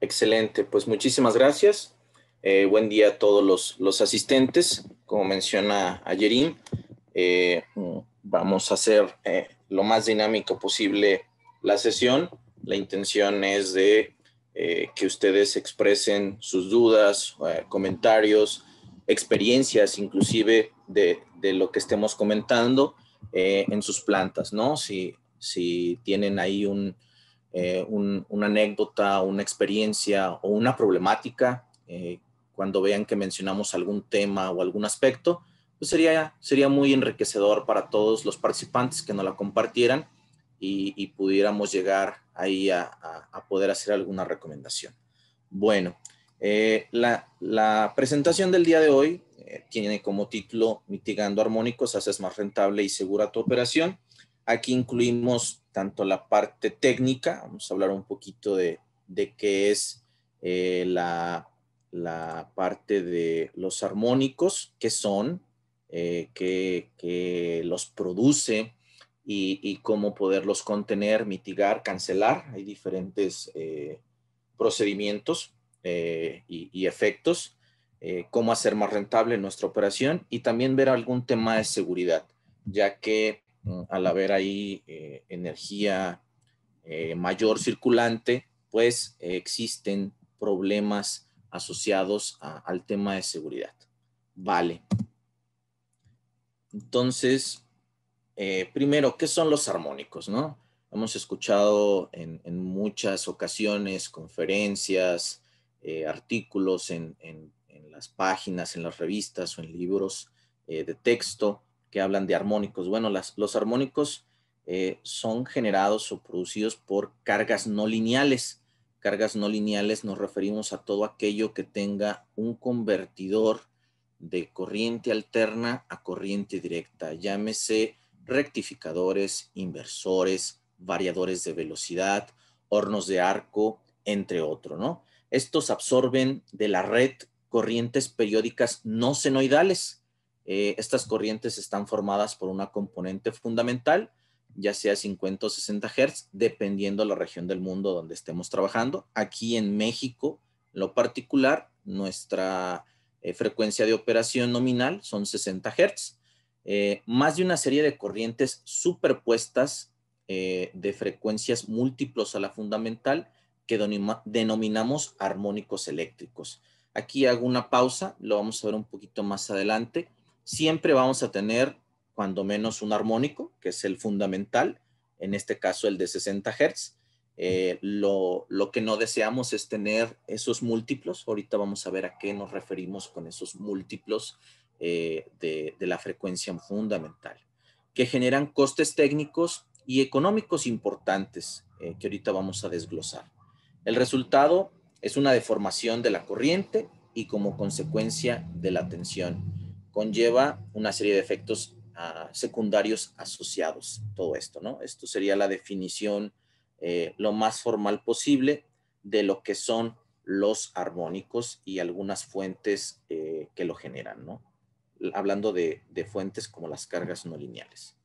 Excelente, pues muchísimas gracias. Eh, buen día a todos los, asistentes. Como menciona Ayerín, eh, vamos a hacer eh, lo más dinámico posible la sesión. La intención es de que ustedes expresen sus dudas, comentarios, experiencias inclusive de, de, lo que estemos comentando en sus plantas, ¿no? Si, si tienen ahí un, eh, una anécdota, una experiencia o una problemática, eh, cuando vean que mencionamos algún tema o algún aspecto, pues sería, sería muy enriquecedor para todos los participantes que nos la compartieran y, pudiéramos llegar ahí a, poder hacer alguna recomendación. Bueno, eh, la, la, presentación del día de hoy tiene como título Mitigando armónicos, haces más rentable y segura tu operación. Aquí incluimos tanto la parte técnica, vamos a hablar un poquito de, qué es eh, la, parte de los armónicos, qué son, eh, qué, los produce y, cómo poderlos contener, mitigar, cancelar. Hay diferentes eh, procedimientos y, efectos. cómo hacer más rentable nuestra operación y también ver algún tema de seguridad, ya que al haber ahí eh, energía eh, mayor circulante, pues eh, existen problemas asociados al tema de seguridad. Vale. Entonces, primero, ¿qué son los armónicos? No? Hemos escuchado en, muchas ocasiones, conferencias, artículos en, en, las páginas, en las revistas o en libros de texto, que hablan de armónicos. Bueno, los armónicos eh, son generados o producidos por cargas no lineales. Cargas no lineales nos referimos a todo aquello que tenga un convertidor de corriente alterna a corriente directa. Llámese rectificadores, inversores, variadores de velocidad, hornos de arco, entre otros, ¿no? Estos absorben de la red corrientes periódicas no senoidales, eh, estas corrientes están formadas por una componente fundamental, ya sea 50 o 60 Hz, dependiendo la región del mundo donde estemos trabajando. Aquí en México, lo particular, nuestra eh, frecuencia de operación nominal son 60 Hz, eh, más de una serie de corrientes superpuestas de frecuencias múltiplos a la fundamental que denominamos armónicos eléctricos. Aquí hago una pausa, lo vamos a ver un poquito más adelante siempre vamos a tener cuando menos un armónico, que es el fundamental, en este caso el de 60 Hz. Eh, lo, que no deseamos es tener esos múltiplos. Ahorita vamos a ver a qué nos referimos con esos múltiplos eh, de, la frecuencia fundamental, que generan costes técnicos y económicos importantes eh, que ahorita vamos a desglosar. El resultado es una deformación de la corriente y como consecuencia de la tensión conlleva una serie de efectos ah, secundarios asociados, todo esto, ¿no? Esto sería la definición eh, lo más formal posible de lo que son los armónicos y algunas fuentes eh, que lo generan, ¿no? Hablando de, fuentes como las cargas no lineales.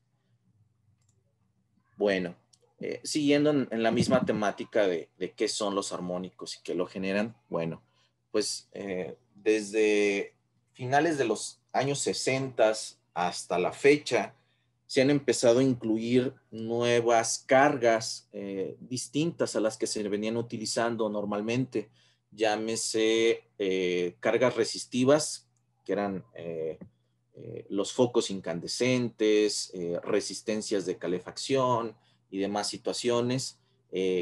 Bueno, eh, siguiendo en, la misma temática de, de, qué son los armónicos y qué lo generan, bueno, pues desde finales de los años 60 hasta la fecha, se han empezado a incluir nuevas cargas eh, distintas a las que se venían utilizando normalmente. Llámese eh, cargas resistivas, que eran eh, los focos incandescentes, resistencias de calefacción y demás situaciones,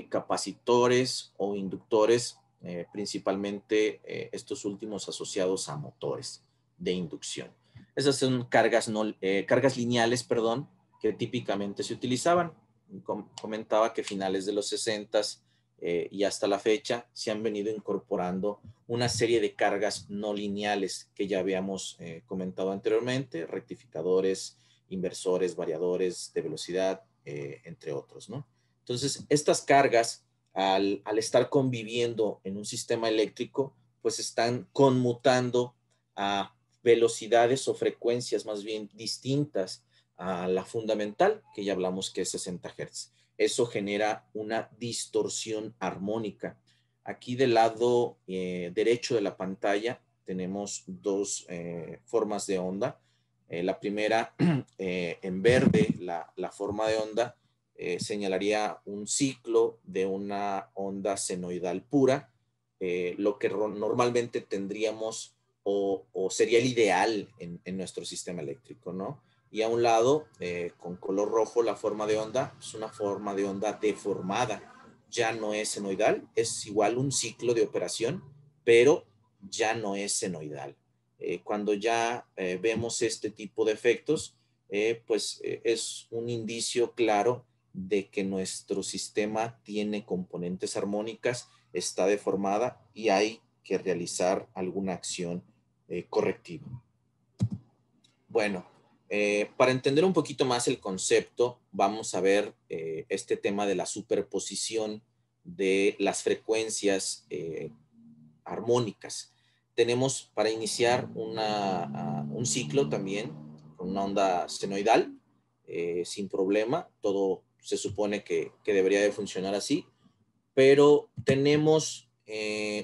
capacitores o inductores, principalmente estos últimos asociados a motores de inducción. Esas son cargas, no, eh, cargas lineales perdón, que típicamente se utilizaban. comentaba que finales de los 60 eh, y hasta la fecha se han venido incorporando una serie de cargas no lineales que ya habíamos eh, comentado anteriormente, rectificadores, inversores, variadores de velocidad, entre otros. ¿no? Entonces, estas cargas, al, al estar conviviendo en un sistema eléctrico, pues están conmutando a velocidades o frecuencias más bien distintas a la fundamental, que ya hablamos que es 60 Hz. Eso genera una distorsión armónica. Aquí del lado eh, derecho de la pantalla tenemos dos eh, formas de onda. Eh, la primera, en verde, la, la, forma de onda señalaría un ciclo de una onda senoidal pura, lo que normalmente tendríamos o, sería el ideal en, nuestro sistema eléctrico, ¿no? Y a un lado, eh, con color rojo, la forma de onda es pues, una forma de onda deformada. Ya no es senoidal, es igual un ciclo de operación, pero ya no es senoidal. Eh, cuando ya eh, vemos este tipo de efectos, pues es un indicio claro de que nuestro sistema tiene componentes armónicas, está deformada y hay que realizar alguna acción eh, correctivo. Bueno, eh, para entender un poquito más el concepto, vamos a ver eh, este tema de la superposición de las frecuencias armónicas. Tenemos para iniciar ah, un ciclo también con una onda senoidal, sin problema, todo se supone que, debería de funcionar así, pero tenemos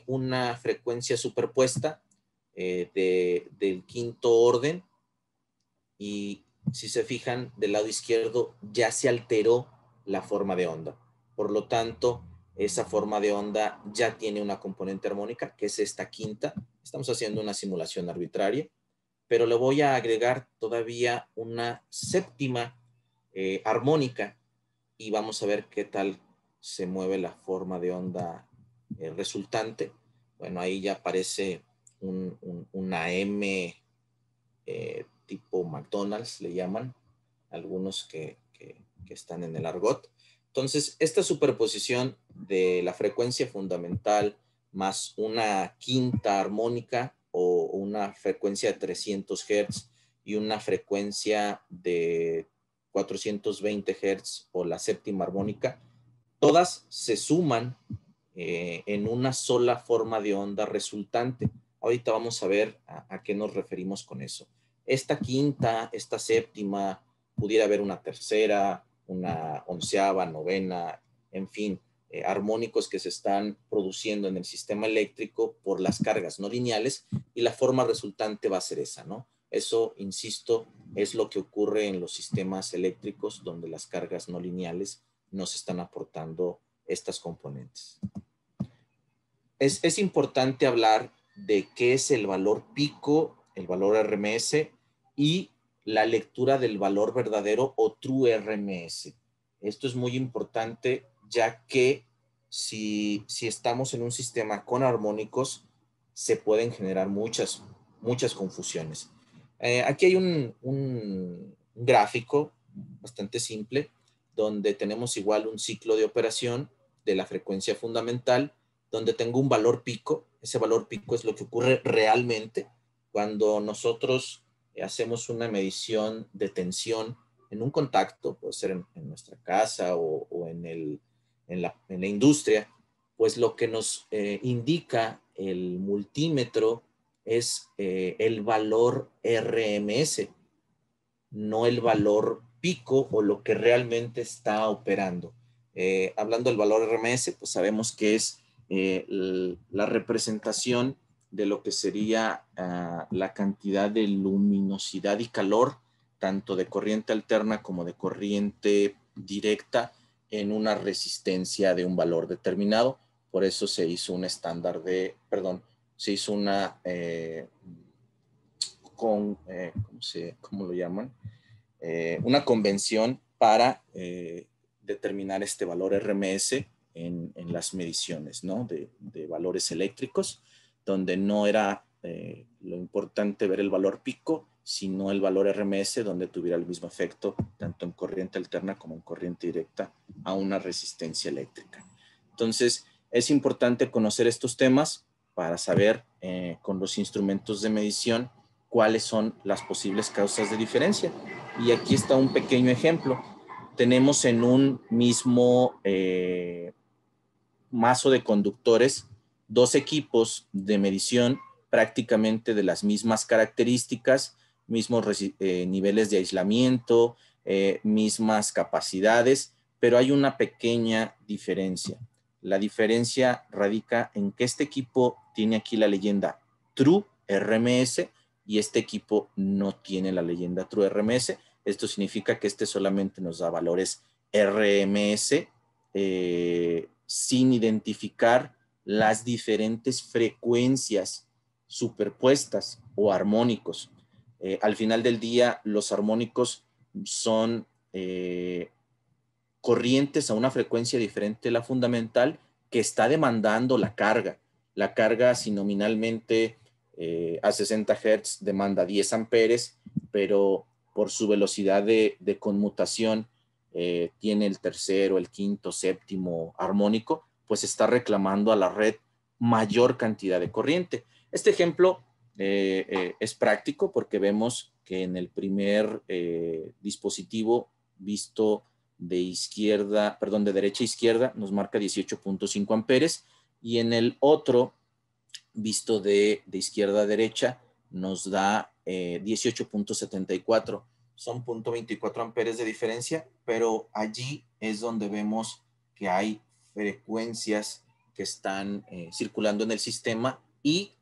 una frecuencia superpuesta eh, del quinto orden y si se fijan del lado izquierdo ya se alteró la forma de onda. Por lo tanto, esa forma de onda ya tiene una componente armónica que es esta quinta. Estamos haciendo una simulación arbitraria, pero le voy a agregar todavía una séptima eh, armónica y vamos a ver qué tal se mueve la forma de onda eh, resultante. Bueno, ahí ya aparece una M eh, tipo McDonald's, le llaman, algunos que, están en el argot. Entonces, esta superposición de la frecuencia fundamental más una quinta armónica o una frecuencia de 300 Hz y una frecuencia de 420 Hz o la séptima armónica, todas se suman eh, en una sola forma de onda resultante. Ahorita vamos a ver a, qué nos referimos con eso. Esta quinta, esta séptima, pudiera haber una tercera, una onceava, novena, en fin, eh, armónicos que se están produciendo en el sistema eléctrico por las cargas no lineales y la forma resultante va a ser esa, ¿no? Eso, insisto, es lo que ocurre en los sistemas eléctricos donde las cargas no lineales nos están aportando estas componentes. Es, es importante hablar de qué es el valor pico, el valor RMS y la lectura del valor verdadero o true RMS. Esto es muy importante ya que si, estamos en un sistema con armónicos, se pueden generar muchas, muchas confusiones. Eh, aquí hay un, un gráfico bastante simple donde tenemos igual un ciclo de operación de la frecuencia fundamental donde tengo un valor pico. Ese valor pico es lo que ocurre realmente cuando nosotros eh, hacemos una medición de tensión en un contacto, puede ser en, nuestra casa o, en, el, en, la, industria, pues lo que nos eh, indica el multímetro es eh, el valor RMS, no el valor pico o lo que realmente está operando. hablando del valor RMS, pues sabemos que es eh, la representación de lo que sería ah, la cantidad de luminosidad y calor, tanto de corriente alterna como de corriente directa, en una resistencia de un valor determinado. Por eso se hizo un estándar de, perdón, se hizo una, eh, con, eh, ¿cómo, se, ¿cómo, lo llaman? una convención para determinar este valor RMS en, las mediciones ¿no? de, valores eléctricos, donde no era eh, lo importante ver el valor pico, sino el valor RMS, donde tuviera el mismo efecto tanto en corriente alterna como en corriente directa a una resistencia eléctrica. Entonces, es importante conocer estos temas para saber eh, con los instrumentos de medición cuáles son las posibles causas de diferencia. Y aquí está un pequeño ejemplo. Tenemos en un mismo eh, mazo de conductores, dos equipos de medición prácticamente de las mismas características, mismos eh, niveles de aislamiento, eh, mismas capacidades, pero hay una pequeña diferencia. La diferencia radica en que este equipo tiene aquí la leyenda True RMS y este equipo no tiene la leyenda True RMS. Esto significa que este solamente nos da valores RMS eh, sin identificar las diferentes frecuencias superpuestas o armónicos. Eh, al final del día, los armónicos son eh, corrientes a una frecuencia diferente a la fundamental que está demandando la carga. La carga, si nominalmente eh, a 60 Hz demanda 10 amperes, pero por su velocidad de conmutación eh, tiene el tercero, el quinto, séptimo armónico, pues está reclamando a la red mayor cantidad de corriente. Este ejemplo eh, eh, es práctico porque vemos que en el primer dispositivo visto de izquierda, perdón, de derecha a izquierda, nos marca 18.5 amperes y en el otro visto de, de izquierda a derecha nos da 18.74 son 0.24 amperes de diferencia, pero allí es donde vemos que hay frecuencias que están eh, circulando en el sistema y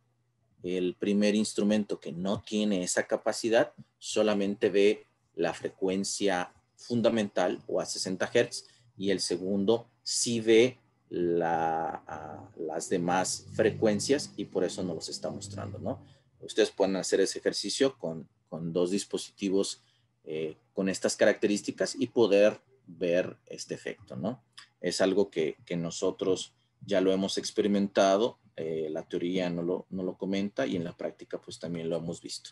el primer instrumento que no tiene esa capacidad solamente ve la frecuencia fundamental o a 60 Hz y el segundo sí ve las demás frecuencias y por eso no los está mostrando, ¿no? Ustedes pueden hacer ese ejercicio con, con dos dispositivos eh, con estas características y poder ver este efecto, ¿no? Es algo que, nosotros ya lo hemos experimentado, eh, la teoría no lo, no lo, comenta y en la práctica pues también lo hemos visto.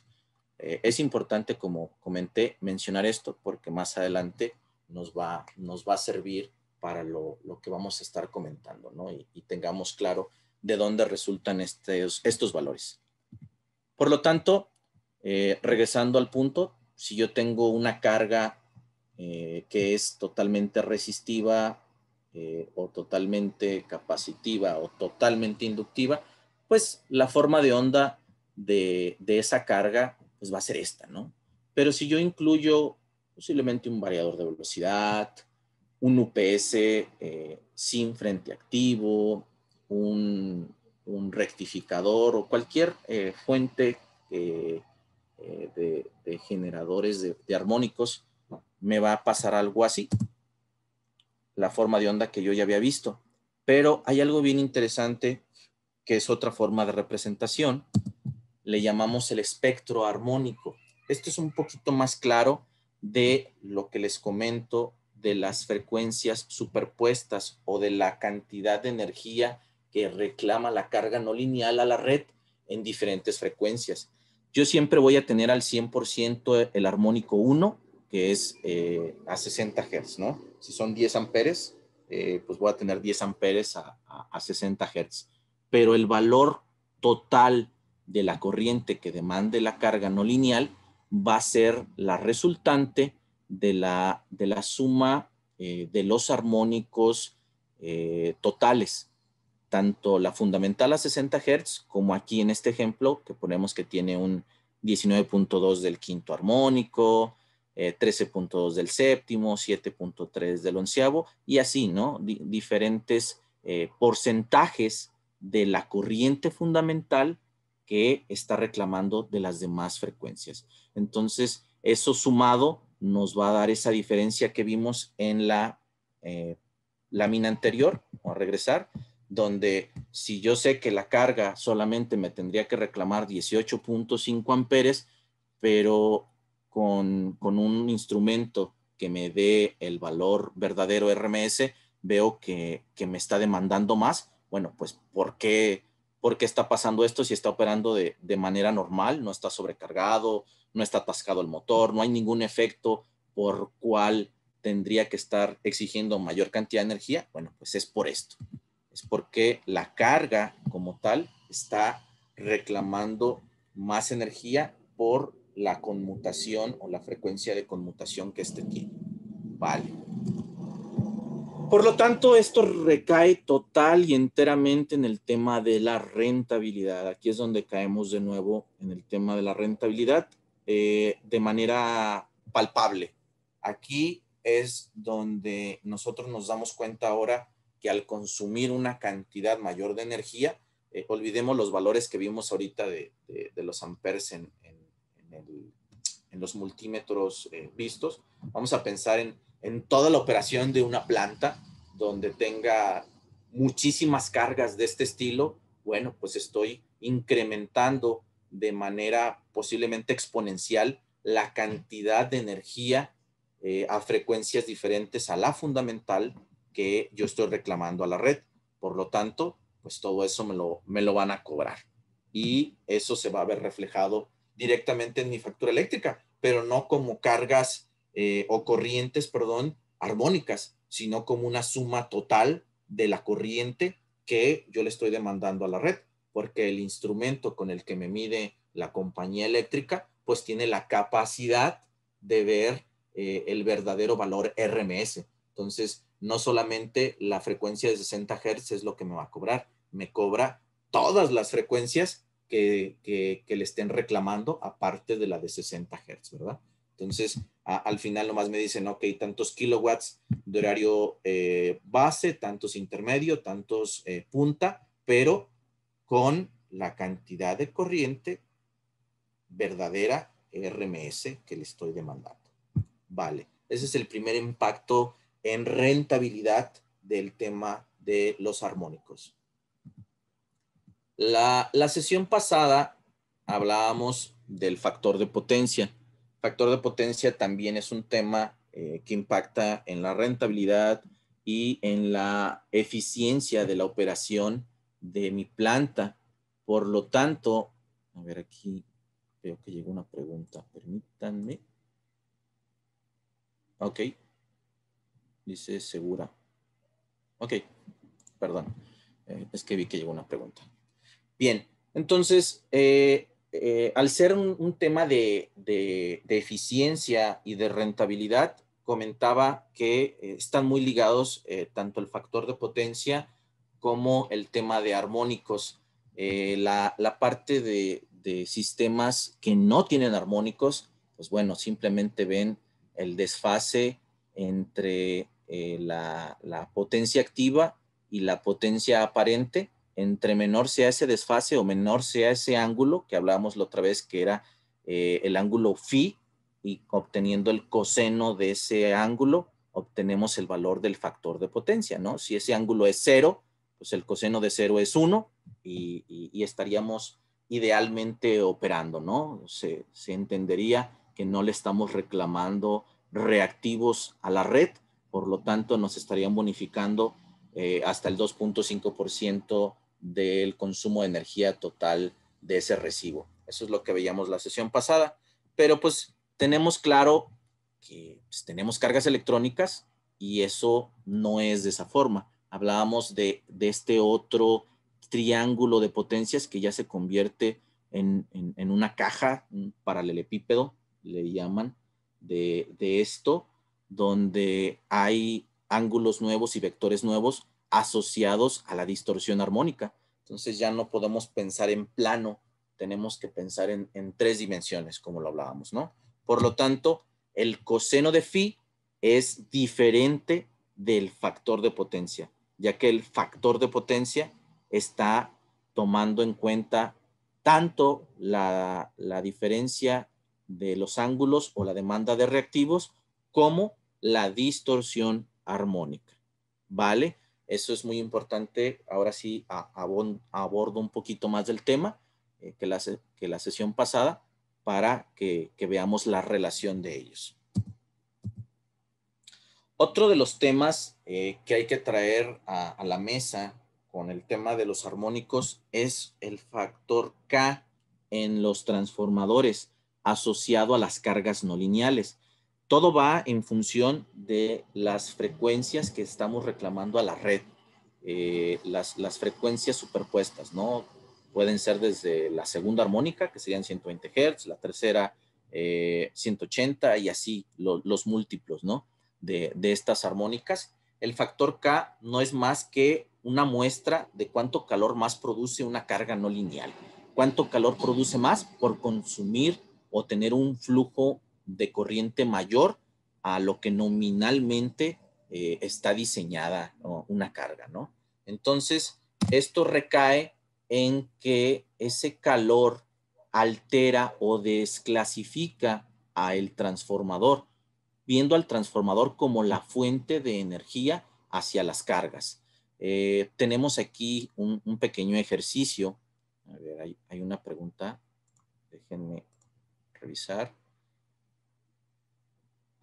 Eh, es importante, como comenté, mencionar esto porque más adelante nos va, nos va a servir para lo, lo que vamos a estar comentando, ¿no? Y, tengamos claro de dónde resultan estos, estos valores. Por lo tanto, regresando al punto, si yo tengo una carga eh, que es totalmente resistiva eh, o totalmente capacitiva o totalmente inductiva, pues la forma de onda de, esa carga pues va a ser esta, ¿no? Pero si yo incluyo posiblemente un variador de velocidad, un UPS eh, sin frente activo, un, un rectificador o cualquier fuente que eh, de, generadores de, de armónicos, me va a pasar algo así, la forma de onda que yo ya había visto. Pero hay algo bien interesante que es otra forma de representación, le llamamos el espectro armónico. Esto es un poquito más claro de lo que les comento de las frecuencias superpuestas o de la cantidad de energía que reclama la carga no lineal a la red en diferentes frecuencias yo siempre voy a tener al 100% el armónico 1, que es eh, a 60 Hz, ¿no? Si son 10 amperes, eh, pues voy a tener 10 amperes a, 60 Hz. Pero el valor total de la corriente que demande la carga no lineal va a ser la resultante de la, de la suma eh, de los armónicos totales tanto la fundamental a 60 Hz como aquí en este ejemplo que ponemos que tiene un 19.2 del quinto armónico, 13.2 eh, del séptimo, 7.3 del onceavo y así, ¿no? diferentes eh, porcentajes de la corriente fundamental que está reclamando de las demás frecuencias. Entonces, eso sumado nos va a dar esa diferencia que vimos en la eh, lámina anterior, vamos a regresar, donde si yo sé que la carga solamente me tendría que reclamar 18.5 amperes, pero con, un instrumento que me dé el valor verdadero RMS, veo que, me está demandando más. Bueno, pues ¿por qué, está pasando esto si está operando de, de manera normal? No está sobrecargado, no está atascado el motor, no hay ningún efecto por cual tendría que estar exigiendo mayor cantidad de energía. Bueno, pues es por esto es porque la carga como tal está reclamando más energía por la conmutación o la frecuencia de conmutación que este tiene. Vale. Por lo tanto, esto recae total y enteramente en el tema de la rentabilidad. Aquí es donde caemos de nuevo en el tema de la rentabilidad eh, de manera palpable. Aquí es donde nosotros nos damos cuenta ahora que al consumir una cantidad mayor de energía, eh, olvidemos los valores que vimos ahorita de, los amperes en, los multímetros eh, vistos. Vamos a pensar en toda la operación de una planta donde tenga muchísimas cargas de este estilo, bueno, pues estoy incrementando de manera posiblemente exponencial la cantidad de energía eh, a frecuencias diferentes a la fundamental que yo estoy reclamando a la red. Por lo tanto, pues todo eso me lo, me lo van a cobrar. Y eso se va a ver reflejado directamente en mi factura eléctrica, pero no como cargas eh, o corrientes, perdón, armónicas, sino como una suma total de la corriente que yo le estoy demandando a la red, porque el instrumento con el que me mide la compañía eléctrica, pues tiene la capacidad de ver eh, el verdadero valor RMS. Entonces, no solamente la frecuencia de 60 Hz es lo que me va a cobrar, me cobra todas las frecuencias que, le estén reclamando, aparte de la de 60 Hz, ¿verdad? Entonces, al final nomás me dicen, ok, tantos kilowatts de horario eh, base, tantos intermedio, tantos eh, punta, pero con la cantidad de corriente verdadera RMS que le estoy demandando. Vale, ese es el primer impacto en rentabilidad del tema de los armónicos. La, sesión pasada hablábamos del factor de potencia. Factor de potencia también es un tema eh, que impacta en la rentabilidad y en la eficiencia de la operación de mi planta. Por lo tanto, a ver aquí, veo que llegó una pregunta, permítanme. Ok, Dice segura. Ok, perdón. Eh, es que vi que llegó una pregunta. Bien, entonces, eh, eh, al ser un, tema de, eficiencia y de rentabilidad, comentaba que están muy ligados tanto el factor de potencia como el tema de armónicos. La, parte de, de sistemas que no tienen armónicos, pues bueno, simplemente ven el desfase entre eh, la, potencia activa y la potencia aparente, entre menor sea ese desfase o menor sea ese ángulo que hablábamos la otra vez que era eh, el ángulo phi y obteniendo el coseno de ese ángulo, obtenemos el valor del factor de potencia, ¿no? Si ese ángulo es cero, pues el coseno de cero es uno y, estaríamos idealmente operando, ¿no? se entendería que no le estamos reclamando reactivos a la red, por lo tanto nos estarían bonificando eh, hasta el 2.5% del consumo de energía total de ese recibo. Eso es lo que veíamos la sesión pasada, pero pues tenemos claro que pues, tenemos cargas electrónicas y eso no es de esa forma. Hablábamos de, este otro triángulo de potencias que ya se convierte en, una caja, paralelepípedo, le llaman, de, de esto, donde hay ángulos nuevos y vectores nuevos asociados a la distorsión armónica. Entonces ya no podemos pensar en plano, tenemos que pensar en, tres dimensiones, como lo hablábamos, ¿no? Por lo tanto, el coseno de phi es diferente del factor de potencia, ya que el factor de potencia está tomando en cuenta tanto la diferencia de los ángulos o la demanda de reactivos como la distorsión armónica. ¿Vale? Eso es muy importante. Ahora sí a, abordo un poquito más del tema eh, que, la, que la sesión pasada para que, veamos la relación de ellos. Otro de los temas eh, que hay que traer a, la mesa con el tema de los armónicos es el factor K en los transformadores asociado a las cargas no lineales. Todo va en función de las frecuencias que estamos reclamando a la red, eh, las, frecuencias superpuestas, ¿no? Pueden ser desde la segunda armónica, que serían 120 Hz, la tercera 180 eh, y así los múltiplos, ¿no? De, de estas armónicas. El factor K no es más que una muestra de cuánto calor más produce una carga no lineal. Cuánto calor produce más por consumir o tener un flujo de corriente mayor a lo que nominalmente eh, está diseñada una carga, ¿no? Entonces, esto recae en que ese calor altera o desclasifica a el transformador, viendo al transformador como la fuente de energía hacia las cargas. Eh, tenemos aquí un, pequeño ejercicio. A ver, hay una pregunta. Déjenme revisar.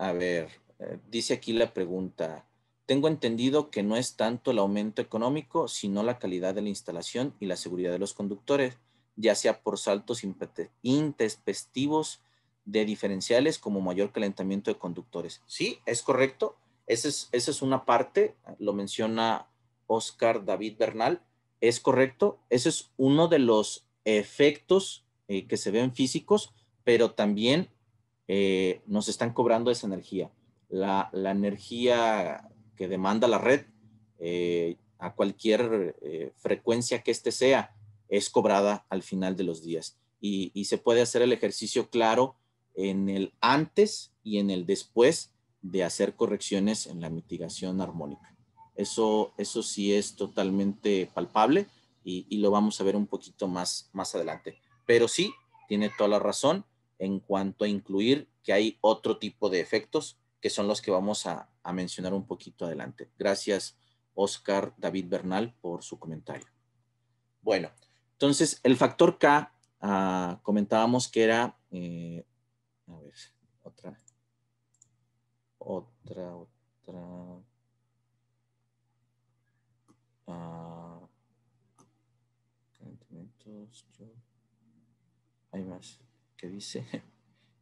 A ver, eh, dice aquí la pregunta. Tengo entendido que no es tanto el aumento económico, sino la calidad de la instalación y la seguridad de los conductores, ya sea por saltos intespectivos de diferenciales como mayor calentamiento de conductores. Sí, es correcto. Esa es, esa es una parte, lo menciona Oscar David Bernal. Es correcto. Ese es uno de los efectos eh, que se ven físicos, pero también eh, nos están cobrando esa energía. La, energía que demanda la red eh, a cualquier eh, frecuencia que éste sea es cobrada al final de los días. Y, se puede hacer el ejercicio claro en el antes y en el después de hacer correcciones en la mitigación armónica. Eso, eso sí es totalmente palpable y, lo vamos a ver un poquito más, más adelante. Pero sí, tiene toda la razón en cuanto a incluir que hay otro tipo de efectos que son los que vamos a, mencionar un poquito adelante. Gracias, Oscar David Bernal, por su comentario. Bueno, entonces el factor K ah, comentábamos que era, eh, a ver, otra, otra, otra. Ah, hay más dice,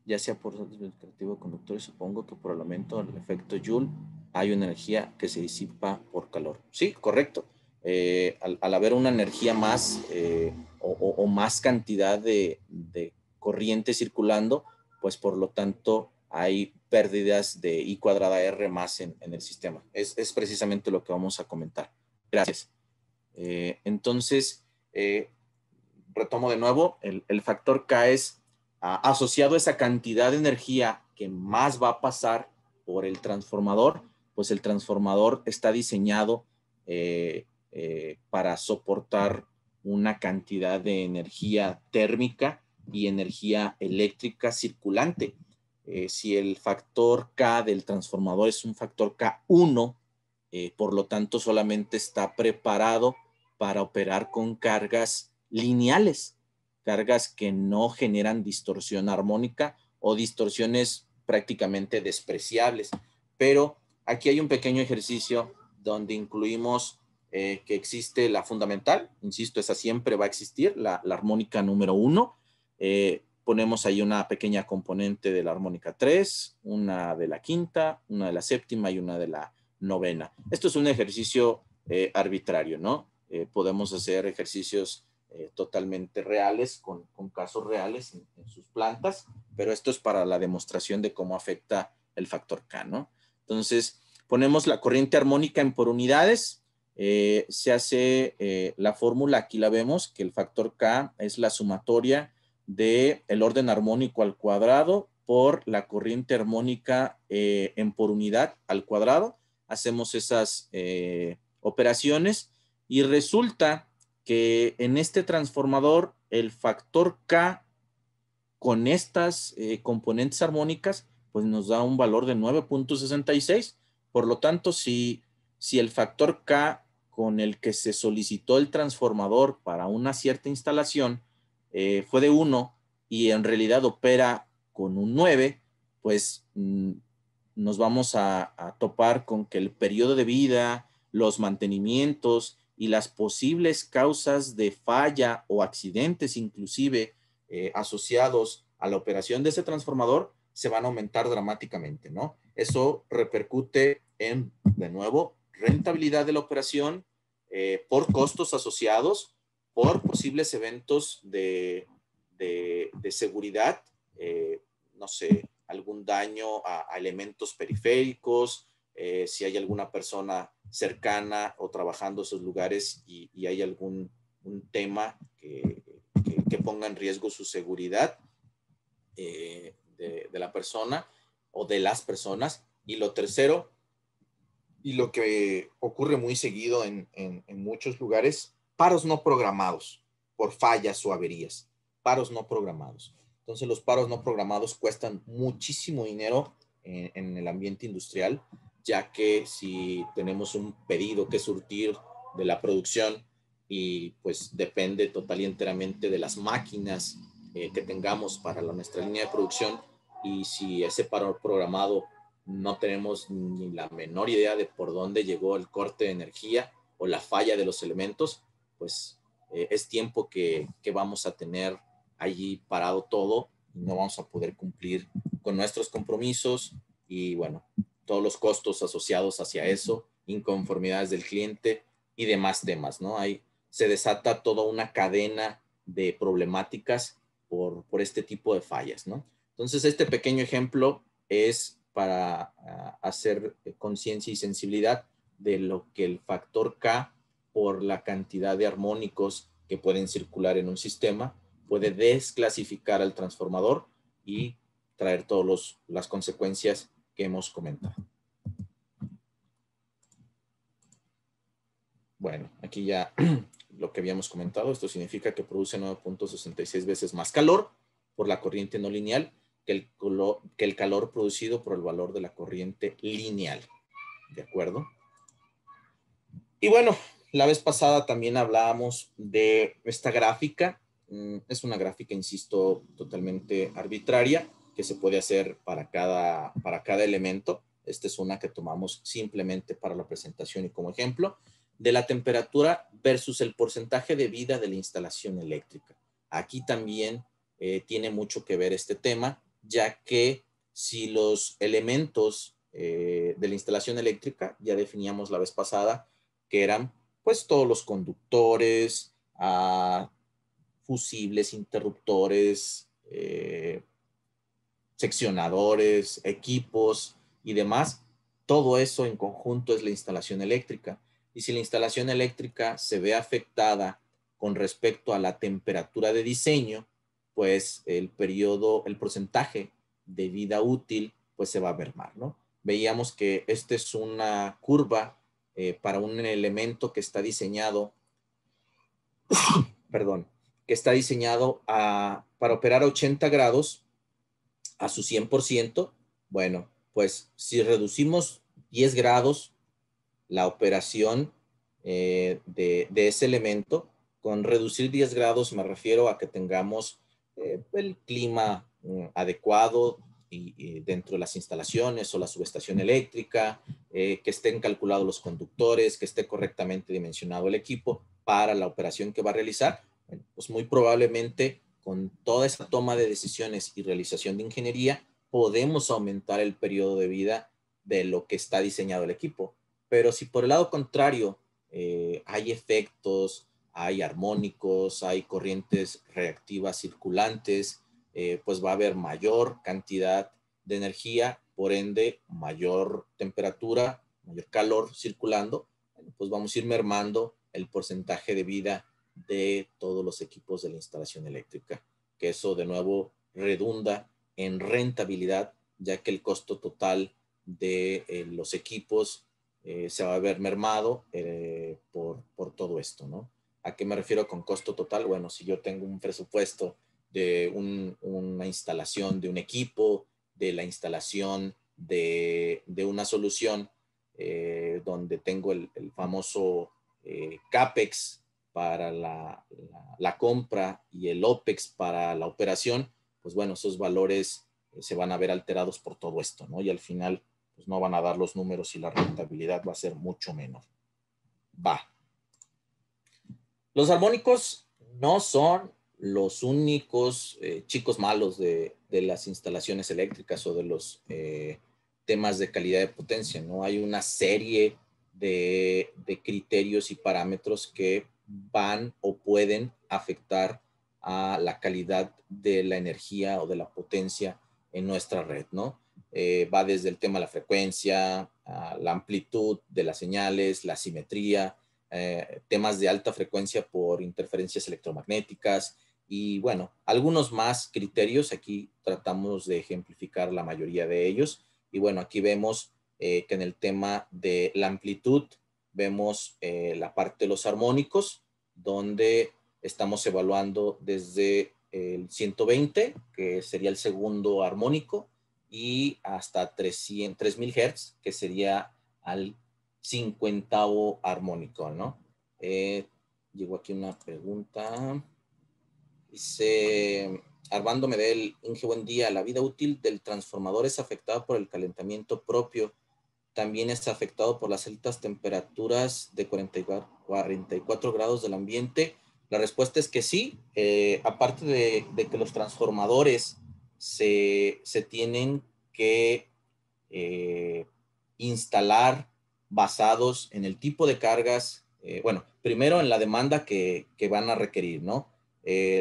ya sea por creativo conductor y supongo que por el aumento del efecto Joule hay una energía que se disipa por calor. Sí, correcto. Eh, al, haber una energía más eh, o, más cantidad de, corriente circulando, pues por lo tanto hay pérdidas de I cuadrada R más en, el sistema. Es, precisamente lo que vamos a comentar. Gracias. Eh, entonces, retomo de nuevo, el, el factor K es Ah, asociado a esa cantidad de energía que más va a pasar por el transformador, pues el transformador está diseñado eh, eh, para soportar una cantidad de energía térmica y energía eléctrica circulante. Eh, si el factor K del transformador es un factor K1, por lo tanto solamente está preparado para operar con cargas lineales cargas que no generan distorsión armónica o distorsiones prácticamente despreciables. Pero aquí hay un pequeño ejercicio donde incluimos eh, que existe la fundamental, insisto, esa siempre va a existir, la, armónica número uno. Eh, ponemos ahí una pequeña componente de la armónica tres, una de la quinta, una de la séptima y una de la novena. Esto es un ejercicio eh, arbitrario, ¿no? podemos hacer ejercicios eh, totalmente reales, con, casos reales en, sus plantas, pero esto es para la demostración de cómo afecta el factor K, ¿no? Entonces, ponemos la corriente armónica en por unidades, eh, se hace eh, la fórmula, aquí la vemos, que el factor K es la sumatoria del el orden armónico al cuadrado por la corriente armónica en por unidad al cuadrado. Hacemos esas operaciones y resulta en este transformador el factor K con estas eh, componentes armónicas, pues nos da un valor de 9.66. Por lo tanto, si, si el factor K con el que se solicitó el transformador para una cierta instalación eh, fue de 1 y en realidad opera con un 9, pues mm, nos vamos a, a, topar con que el periodo de vida, los mantenimientos y las posibles causas de falla o accidentes inclusive eh, asociados a la operación de ese transformador se van a aumentar dramáticamente, ¿no? Eso repercute en, de nuevo, rentabilidad de la operación, eh, por costos asociados, por posibles eventos de, de, seguridad, eh, no sé, algún daño a elementos periféricos, eh, si hay alguna persona cercana o trabajando esos lugares y, hay algún un tema que, ponga en riesgo su seguridad eh, de, la persona o de las personas. Y lo tercero, y lo que ocurre muy seguido en, en, muchos lugares, paros no programados por fallas o averías, paros no programados. Entonces los paros no programados cuestan muchísimo dinero en el ambiente industrial, ya que si tenemos un pedido que surtir de la producción y pues depende total y enteramente de las máquinas eh, que tengamos para nuestra línea de producción y si ese paro programado no tenemos ni la menor idea de por dónde llegó el corte de energía o la falla de los elementos, pues eh, es tiempo que, que vamos a tener allí parado todo, y no vamos a poder cumplir con nuestros compromisos y bueno, todos los costos asociados hacia eso, inconformidades del cliente y demás temas, ¿no? Ahí se desata toda una cadena de problemáticas por, por este tipo de fallas, ¿no? Entonces, este pequeño ejemplo es para ah, hacer conciencia y sensibilidad de lo que el factor K por la cantidad de armónicos que pueden circular en un sistema puede desclasificar al transformador y traer todas las consecuencias hemos comentado. Bueno, aquí ya lo que habíamos comentado, esto significa que produce 9.66 veces más calor por la corriente no lineal que el, que el calor producido por el valor de la corriente lineal. ¿De acuerdo? Y bueno, la vez pasada también hablábamos de esta gráfica. Mm, es una gráfica, insisto, totalmente arbitraria se puede hacer para cada, para cada elemento. Esta es una que tomamos simplemente para la presentación y como ejemplo de la temperatura versus el porcentaje de vida de la instalación eléctrica. Aquí también eh, tiene mucho que ver este tema, ya que si los elementos eh, de la instalación eléctrica, ya definíamos la vez pasada, que eran pues todos los conductores, ah, fusibles, interruptores, eh, seccionadores, equipos y demás, todo eso en conjunto es la instalación eléctrica. Y si la instalación eléctrica se ve afectada con respecto a la temperatura de diseño, pues el periodo, el porcentaje de vida útil, pues se va a ver mal, ¿no? Veíamos que esta es una curva eh, para un elemento que está diseñado, perdón, que está diseñado a, para operar a 80 grados a su 100%, bueno, pues si reducimos 10 grados la operación eh, de, ese elemento, con reducir 10 grados me refiero a que tengamos eh, el clima mm, adecuado y, dentro de las instalaciones o la subestación eléctrica, eh, que estén calculados los conductores, que esté correctamente dimensionado el equipo para la operación que va a realizar, pues muy probablemente con toda esa toma de decisiones y realización de ingeniería, podemos aumentar el periodo de vida de lo que está diseñado el equipo. Pero si por el lado contrario eh, hay efectos, hay armónicos, hay corrientes reactivas circulantes, eh, pues va a haber mayor cantidad de energía, por ende mayor temperatura, mayor calor circulando, pues vamos a ir mermando el porcentaje de vida de todos los equipos de la instalación eléctrica, que eso de nuevo redunda en rentabilidad, ya que el costo total de eh, los equipos eh, se va a ver mermado eh, por, todo esto, ¿no? ¿A qué me refiero con costo total? Bueno, si yo tengo un presupuesto de una instalación de un equipo, de la instalación de, una solución, donde tengo el, el famoso CAPEX para la, compra y el OPEX para la operación, pues bueno, esos valores eh, se van a ver alterados por todo esto, ¿no? Y al final, pues no van a dar los números y la rentabilidad va a ser mucho menor. Va. Los armónicos no son los únicos eh, chicos malos de, las instalaciones eléctricas o de los eh, temas de calidad de potencia, ¿no? Hay una serie de, de criterios y parámetros que van o pueden afectar a la calidad de la energía o de la potencia en nuestra red, ¿no? Eh, va desde el tema de la frecuencia, la amplitud de las señales, la simetría, eh, temas de alta frecuencia por interferencias electromagnéticas y bueno, algunos más criterios. Aquí tratamos de ejemplificar la mayoría de ellos. Y bueno, aquí vemos eh, que en el tema de la amplitud vemos eh, la parte de los armónicos, donde estamos evaluando desde el 120, que sería el segundo armónico, y hasta 300, 3000 Hz, que sería al cincuentavo armónico, ¿no? Eh, llegó aquí una pregunta. Dice, Armando Medel, Inge, buen día. La vida útil del transformador es afectada por el calentamiento propio también es afectado por las altas temperaturas de 44, 44 grados del ambiente. La respuesta es que sí, eh, aparte de, que los transformadores se, tienen que eh, instalar basados en el tipo de cargas, eh, bueno, primero en la demanda que, que van a requerir, ¿no?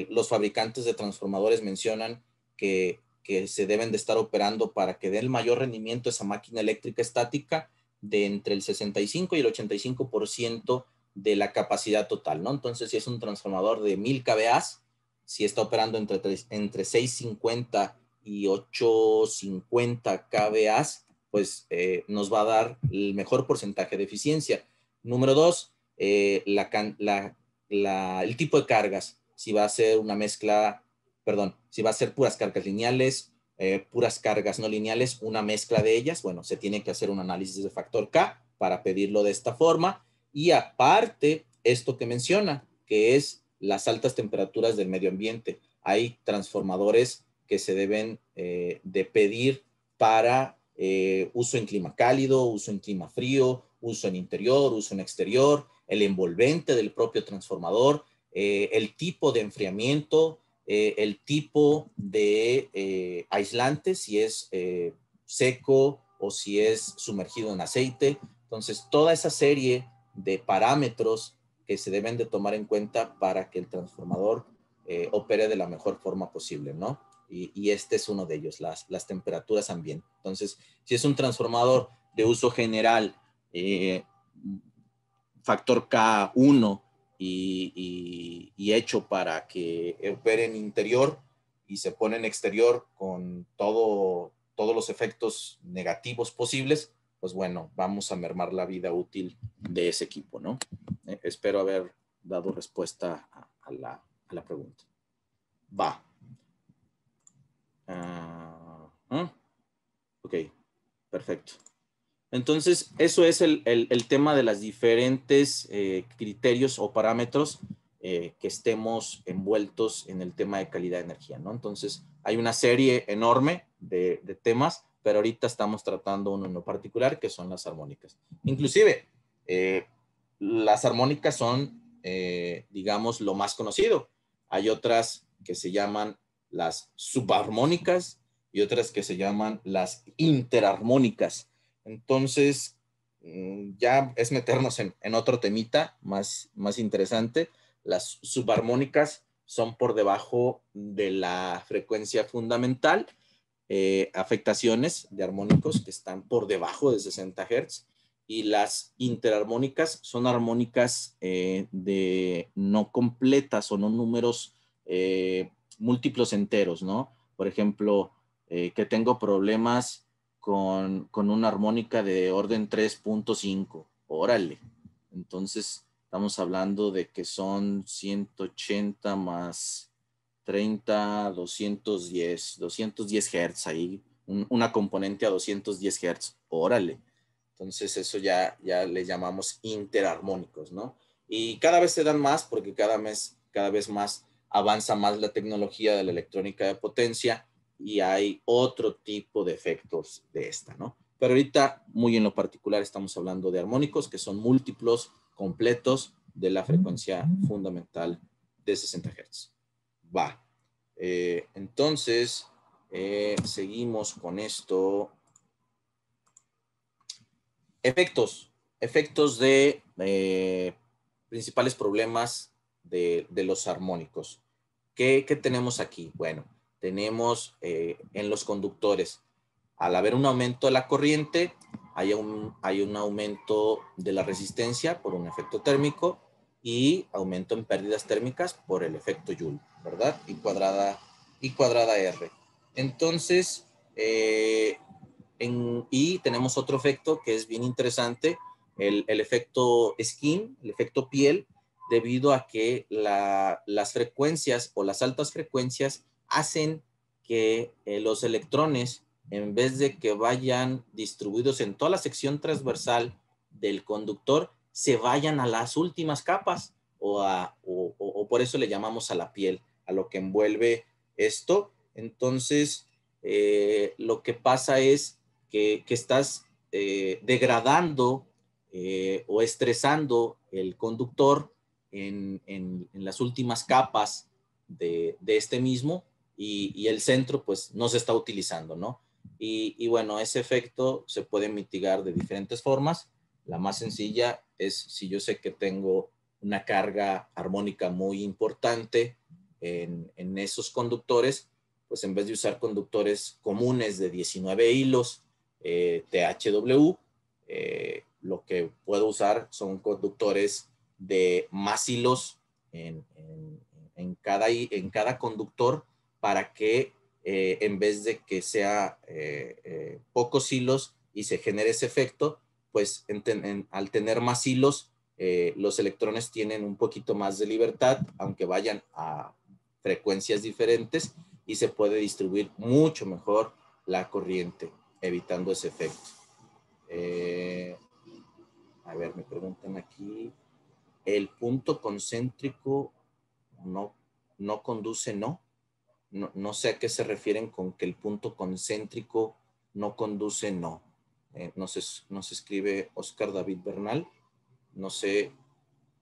los fabricantes de transformadores mencionan que que se deben de estar operando para que dé el mayor rendimiento esa máquina eléctrica estática de entre el 65 y el 85% de la capacidad total, ¿no? Entonces, si es un transformador de 1000 kVA, si está operando entre, entre 650 y 850 kVA, pues eh, nos va a dar el mejor porcentaje de eficiencia. Número dos, eh, el tipo de cargas. Si va a ser una mezcla perdón, si va a ser puras cargas lineales, eh, puras cargas no lineales, una mezcla de ellas, bueno, se tiene que hacer un análisis de factor K para pedirlo de esta forma. Y aparte, esto que menciona, que es las altas temperaturas del medio ambiente. Hay transformadores que se deben eh, de pedir para eh, uso en clima cálido, uso en clima frío, uso en interior, uso en exterior, el envolvente del propio transformador, el tipo de enfriamiento, eh, el tipo de eh, aislante, si es eh, seco o si es sumergido en aceite. Entonces, toda esa serie de parámetros que se deben de tomar en cuenta para que el transformador opere de la mejor forma posible, ¿no? Y, este es uno de ellos, las, las temperaturas ambiente. Entonces, si es un transformador de uso general, factor K1, y, hecho para que operen interior y se ponen exterior con todo, todos los efectos negativos posibles, pues bueno, vamos a mermar la vida útil de ese equipo, ¿no? Eh, espero haber dado respuesta a, la, pregunta. Va. Ah, ¿eh? ok, perfecto. Entonces, eso es el, tema de los diferentes eh, criterios o parámetros eh, que estemos envueltos en el tema de calidad de energía, ¿no? Entonces, hay una serie enorme de, temas, pero ahorita estamos tratando uno en lo particular, que son las armónicas. Inclusive, eh, las armónicas son, digamos, lo más conocido. Hay otras que se llaman las subarmónicas y otras que se llaman las interarmónicas. Entonces, mm, ya es meternos en, otro temita más, más interesante. Las subarmónicas son por debajo de la frecuencia fundamental, eh, afectaciones de armónicos que están por debajo de 60 Hz y las interarmónicas son armónicas eh, de no completas o no números eh, múltiplos enteros, ¿no? Por ejemplo, que tengo problemas con, una armónica de orden 3.5. Órale. Entonces, estamos hablando de que son 180 más 30, 210, 210 Hz ahí, una componente a 210 Hz. Órale. Entonces, eso ya, ya le llamamos interarmónicos, ¿no? Y cada vez se dan más porque cada mes, cada vez más avanza más la tecnología de la electrónica de potencia y hay otro tipo de efectos de esta, ¿no? Pero ahorita, muy en lo particular, estamos hablando de armónicos que son múltiplos completos de la frecuencia fundamental de 60 Hz. Va. Eh, entonces, eh, seguimos con esto. Efectos. Efectos de eh, principales problemas de, los armónicos. ¿Qué tenemos aquí? Bueno, tenemos eh, en los conductores. Al haber un aumento de la corriente, hay un, hay un aumento de la resistencia por un efecto térmico y aumento en pérdidas térmicas por el efecto Joule, ¿verdad? Y cuadrada, y cuadrada R. Entonces, eh, en, y tenemos otro efecto que es bien interesante, el, el, efecto skin, el efecto piel, debido a que la, las frecuencias o las altas frecuencias hacen que eh, los electrones, en vez de que vayan distribuidos en toda la sección transversal del conductor, se vayan a las últimas capas o, por eso le llamamos a la piel, a lo que envuelve esto. Entonces, eh, lo que pasa es que, estás eh, degradando o estresando el conductor en, las últimas capas de, de, este mismo y, el centro pues no se está utilizando, ¿no? Y, y, bueno, ese efecto se puede mitigar de diferentes formas. La más sencilla es si yo sé que tengo una carga armónica muy importante en, en esos conductores, pues en vez de usar conductores comunes de 19 hilos eh, THW, eh, lo que puedo usar son conductores de más hilos en, en, en cada conductor para que eh, en vez de que sea eh, eh, pocos hilos y se genere ese efecto, pues al tener más hilos, los electrones tienen un poquito más de libertad, aunque vayan a frecuencias diferentes y se puede distribuir mucho mejor la corriente, evitando ese efecto. a ver, me preguntan aquí, ¿el punto concéntrico no, no conduce no? no, sé a qué se refieren con que el punto concéntrico no conduce no. Eh, no nos, escribe Oscar David Bernal. No sé,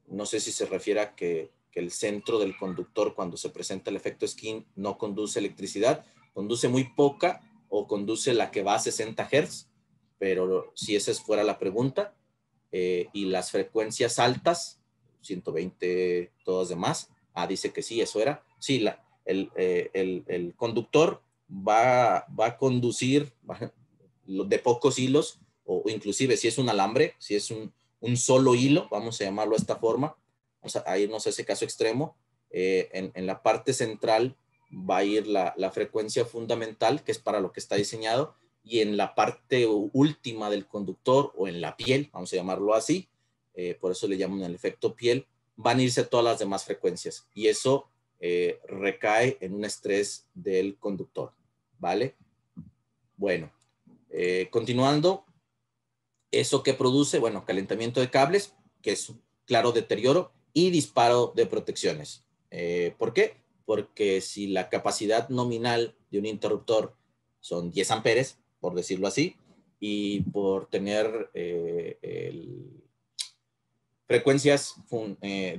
no sé si se refiere a que, el centro del conductor cuando se presenta el efecto skin no conduce electricidad, conduce muy poca o conduce la que va a 60 Hz, pero si esa fuera la pregunta, eh, y las frecuencias altas, 120, todas demás, ah, dice que sí, eso era, sí, la, eh, el, conductor va, va, a conducir de pocos hilos, o, inclusive si es un alambre, si es un, solo hilo, vamos a llamarlo de esta forma, vamos a, irnos a ese caso extremo, eh, en, la parte central va a ir la, frecuencia fundamental, que es para lo que está diseñado, y en la parte última del conductor o en la piel, vamos a llamarlo así, eh, por eso le llaman el efecto piel, van a irse todas las demás frecuencias. Y eso eh, recae en un estrés del conductor, ¿vale? Bueno, eh, continuando, ¿eso que produce? Bueno, calentamiento de cables, que es claro deterioro, y disparo de protecciones. Eh, ¿Por qué? Porque si la capacidad nominal de un interruptor son 10 amperes, por decirlo así, y por tener frecuencias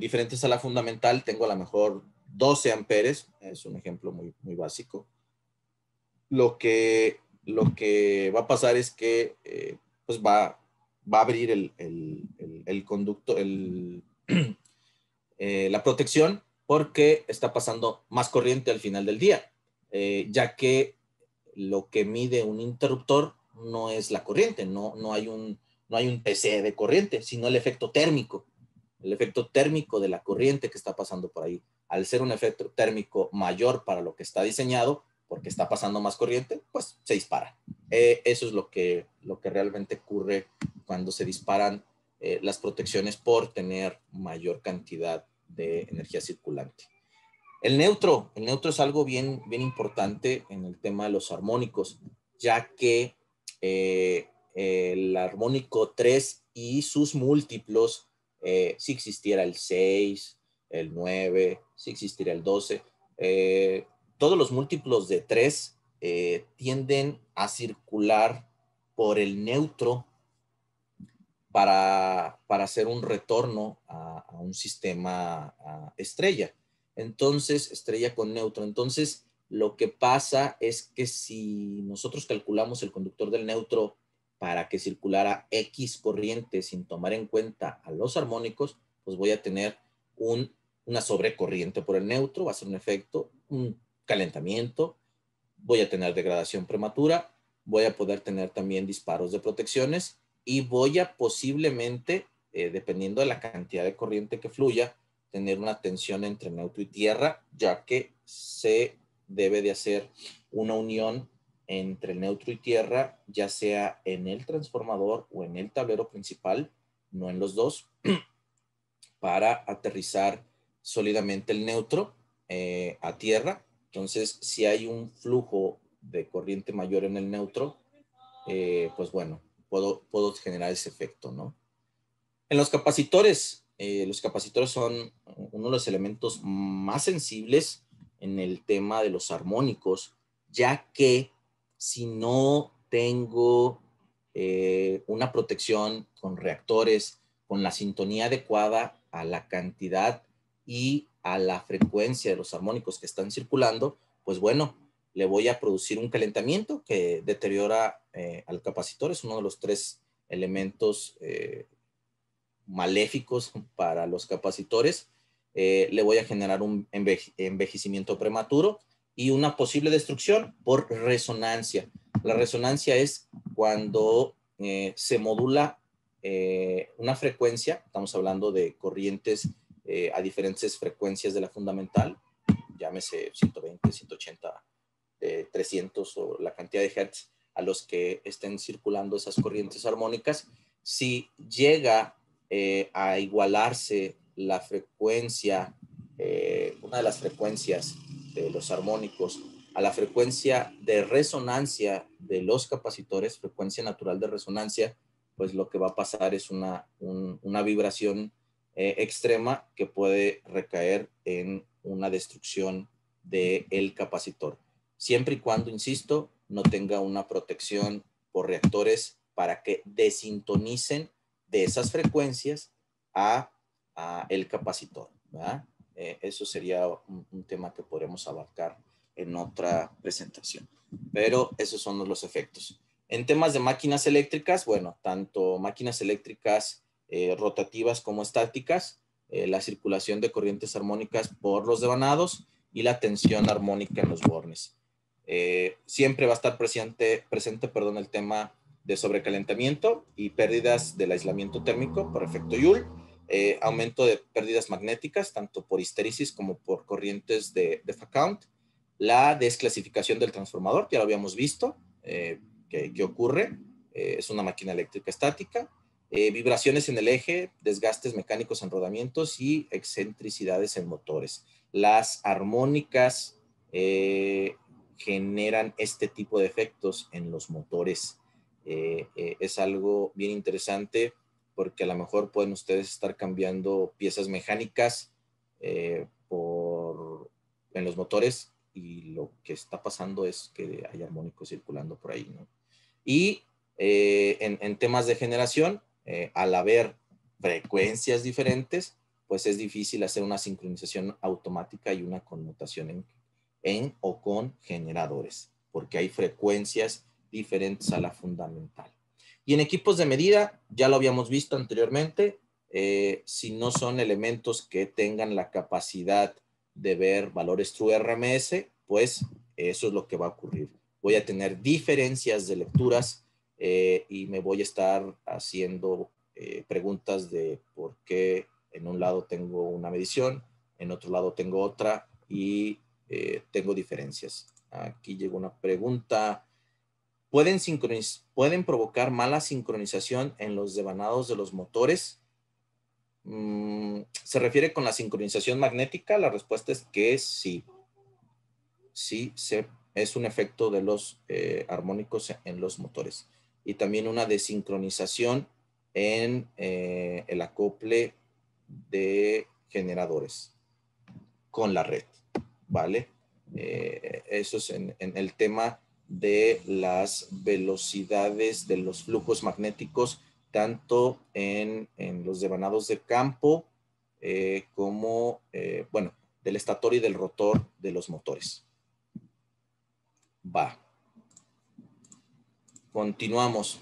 diferentes a la fundamental, tengo a lo mejor 12 amperes, es un ejemplo muy, muy básico, lo que, lo que va a pasar es que eh, pues va, va a abrir el, conducto, eh, la protección, porque está pasando más corriente al final del día, eh, ya que lo que mide un interruptor no es la corriente, no, no, hay un, no hay un PC de corriente, sino el efecto térmico, el efecto térmico de la corriente que está pasando por ahí al ser un efecto térmico mayor para lo que está diseñado, porque está pasando más corriente, pues se dispara. Eh, eso es lo que, lo que realmente ocurre cuando se disparan eh, las protecciones por tener mayor cantidad de energía circulante. El neutro, el neutro es algo bien, bien importante en el tema de los armónicos, ya que eh, el armónico 3 y sus múltiplos, si existiera el 6, el 9, si existiría el 12. Eh, todos los múltiplos de 3 eh, tienden a circular por el neutro para, hacer un retorno a, un sistema estrella. Entonces, estrella con neutro. Entonces, lo que pasa es que si nosotros calculamos el conductor del neutro para que circulara X corriente sin tomar en cuenta a los armónicos, pues voy a tener un una sobrecorriente por el neutro, va a ser un efecto, un calentamiento, voy a tener degradación prematura, voy a poder tener también disparos de protecciones y voy a posiblemente, eh, dependiendo de la cantidad de corriente que fluya, tener una tensión entre neutro y tierra, ya que se debe de hacer una unión entre neutro y tierra, ya sea en el transformador o en el tablero principal, no en los dos, para aterrizar sólidamente el neutro eh, a tierra. Entonces, si hay un flujo de corriente mayor en el neutro, eh, pues bueno, puedo, puedo generar ese efecto, ¿no? En los capacitores, eh, los capacitores son uno de los elementos más sensibles en el tema de los armónicos, ya que si no tengo una protección con reactores, con la sintonía adecuada a la cantidad y a la frecuencia de los armónicos que están circulando, pues bueno, le voy a producir un calentamiento que deteriora eh, al capacitor. Es uno de los tres elementos eh, maléficos para los capacitores. Eh, le voy a generar un envejecimiento prematuro y una posible destrucción por resonancia. La resonancia es cuando se modula una frecuencia, estamos hablando de corrientes eh, a diferentes frecuencias de la fundamental, llámese 120, 180, 300 o la cantidad de hertz a los que estén circulando esas corrientes armónicas. Si llega eh, a igualarse la frecuencia, eh, una de las frecuencias de los armónicos a la frecuencia de resonancia de los capacitores, frecuencia natural de resonancia, pues lo que va a pasar es una, un, una vibración eh, extrema que puede recaer en una destrucción del el capacitor. Siempre y cuando, insisto, no tenga una protección por reactores para que desintonicen de esas frecuencias a, el capacitor. Eh, eso sería un, un tema que podremos abarcar en otra presentación. Pero esos son los efectos. En temas de máquinas eléctricas, bueno, tanto máquinas eléctricas eh, rotativas como estáticas, eh, la circulación de corrientes armónicas por los devanados y la tensión armónica en los bornes. Eh, siempre va a estar presente, presente perdón, el tema de sobrecalentamiento y pérdidas del aislamiento térmico por efecto Joule, aumento de pérdidas magnéticas, tanto por histérisis como por corrientes de, de Facount, la desclasificación del transformador, que ya lo habíamos visto, que, ocurre, es una máquina eléctrica estática, eh, vibraciones en el eje, desgastes mecánicos en rodamientos y excentricidades en motores. Las armónicas eh, generan este tipo de efectos en los motores. Eh, es algo bien interesante porque a lo mejor pueden ustedes estar cambiando piezas mecánicas en los motores y lo que está pasando es que hay armónicos circulando por ahí. Y en temas de generación, eh, al haber frecuencias diferentes, pues es difícil hacer una sincronización automática y una conmutación en, o con generadores, porque hay frecuencias diferentes a la fundamental. Y en equipos de medida, ya lo habíamos visto anteriormente, eh, si no son elementos que tengan la capacidad de ver valores true RMS, pues eso es lo que va a ocurrir. Voy a tener diferencias de lecturas eh, y me voy a estar haciendo eh, preguntas de por qué en un lado tengo una medición, en otro lado tengo otra y eh, tengo diferencias. Aquí llegó una pregunta. ¿Pueden, ¿Pueden provocar mala sincronización en los devanados de los motores? Mm, ¿Se refiere con la sincronización magnética? La respuesta es que sí. Sí, es un efecto de los armónicos en los motores y también una desincronización en eh, el acople de generadores con la red, ¿vale? Eh, eso es en, el tema de las velocidades de los flujos magnéticos, tanto en, los devanados de campo eh, como, bueno, del estator y del rotor de los motores. Va continuamos.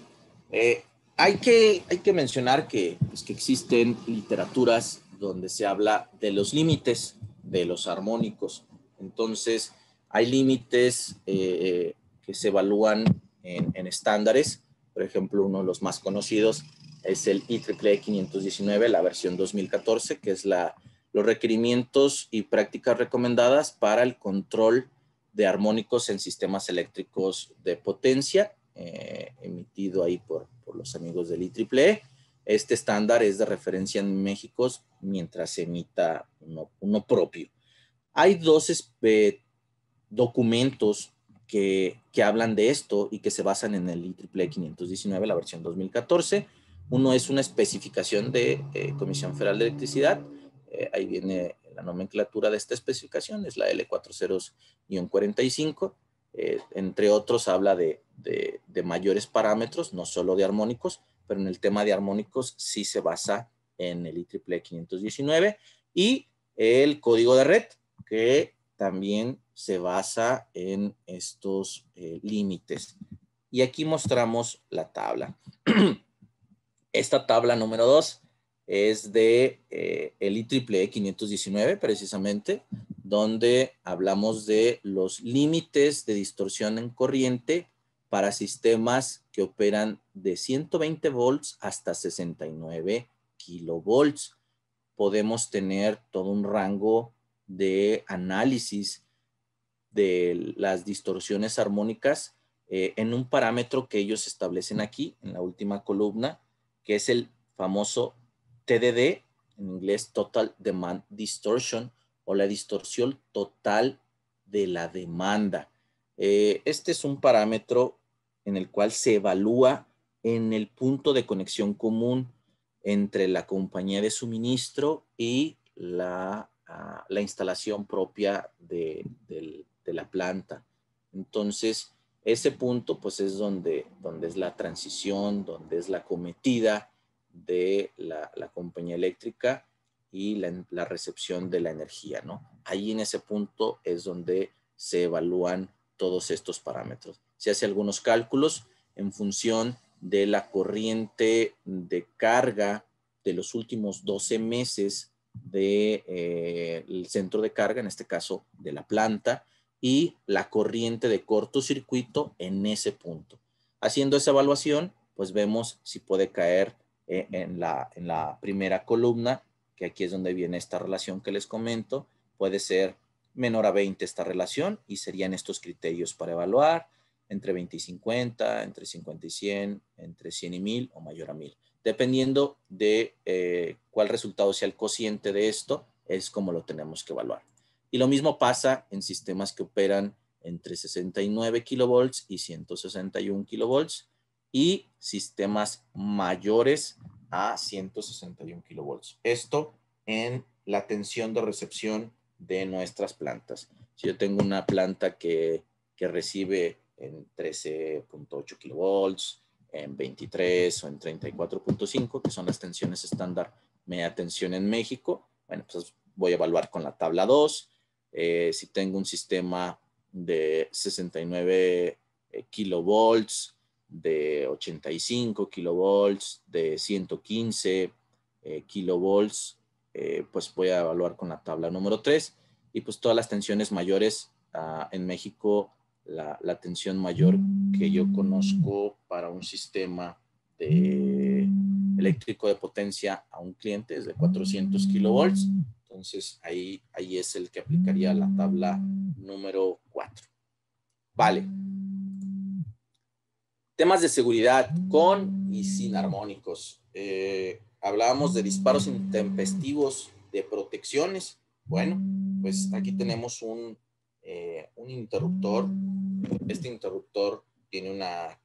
Eh, hay, que, hay que mencionar pues, que, existen literaturas donde se habla de los límites de los armónicos. Entonces, hay límites eh, que se evalúan en, estándares. Por ejemplo, uno de los más conocidos es el IEEE 519, la versión 2014, que es la, los requerimientos y prácticas recomendadas para el control de armónicos en sistemas eléctricos de potencia eh, emitido ahí por, por, los amigos del IEEE. E. Este estándar es de referencia en México mientras se emita uno, propio. Hay dos este, documentos que, que, hablan de esto y que se basan en el e IEEE 519, la versión 2014. Uno es una especificación de eh, Comisión Federal de Electricidad. Eh, ahí viene la nomenclatura de esta especificación, es la L40-45 eh, entre otros, habla de, mayores parámetros, no solo de armónicos, pero en el tema de armónicos sí se basa en el IEEE 519 y el código de red, que también se basa en estos eh, límites. Y aquí mostramos la tabla. Esta tabla número 2 es de eh, el e IEEE 519 precisamente, donde hablamos de los límites de distorsión en corriente para sistemas que operan de 120 volts hasta 69 kilovolts. Podemos tener todo un rango de análisis de las distorsiones armónicas eh, en un parámetro que ellos establecen aquí en la última columna, que es el famoso TDD, en inglés Total Demand Distortion, o la distorsión total de la demanda. Eh, este es un parámetro en el cual se evalúa en el punto de conexión común entre la compañía de suministro y la, ah, instalación propia de, de, la planta. Entonces, ese punto pues es donde, donde es la transición, donde es la cometida, de la, compañía eléctrica y la, recepción de la energía, ¿no? Ahí en ese punto es donde se evalúan todos estos parámetros. Se hace algunos cálculos en función de la corriente de carga de los últimos 12 meses del eh, centro de carga, en este caso de la planta, y la corriente de cortocircuito en ese punto. Haciendo esa evaluación, pues vemos si puede caer eh, en, la, primera columna, que aquí es donde viene esta relación que les comento, puede ser menor a 20 esta relación y serían estos criterios para evaluar entre 20 y 50, entre 50 y 100, entre 100 y 1000 o mayor a 1000. Dependiendo de eh, cuál resultado sea el cociente de esto, es como lo tenemos que evaluar. Y lo mismo pasa en sistemas que operan entre 69 kilovolts y 161 kilovolts y sistemas mayores a 161 kilovolts. Esto en la tensión de recepción de nuestras plantas. Si yo tengo una planta que, recibe en 13.8 kilovolts, en 23 o en 34.5, que son las tensiones estándar media tensión en México, bueno, pues voy a evaluar con la tabla 2. Eh, si tengo un sistema de 69 eh, kilovolts de 85 kilovolts, de 115 eh, kilovolts, eh, pues voy a evaluar con la tabla número 3 y pues todas las tensiones mayores ah, en México, la, la, tensión mayor que yo conozco para un sistema eléctrico de potencia a un cliente es de 400 kilovolts. Entonces ahí, ahí es el que aplicaría la tabla número 4. Vale, Temas de seguridad con y sin armónicos. Eh, hablábamos de disparos intempestivos, de protecciones. Bueno, pues aquí tenemos eh, un, interruptor. Este interruptor tiene una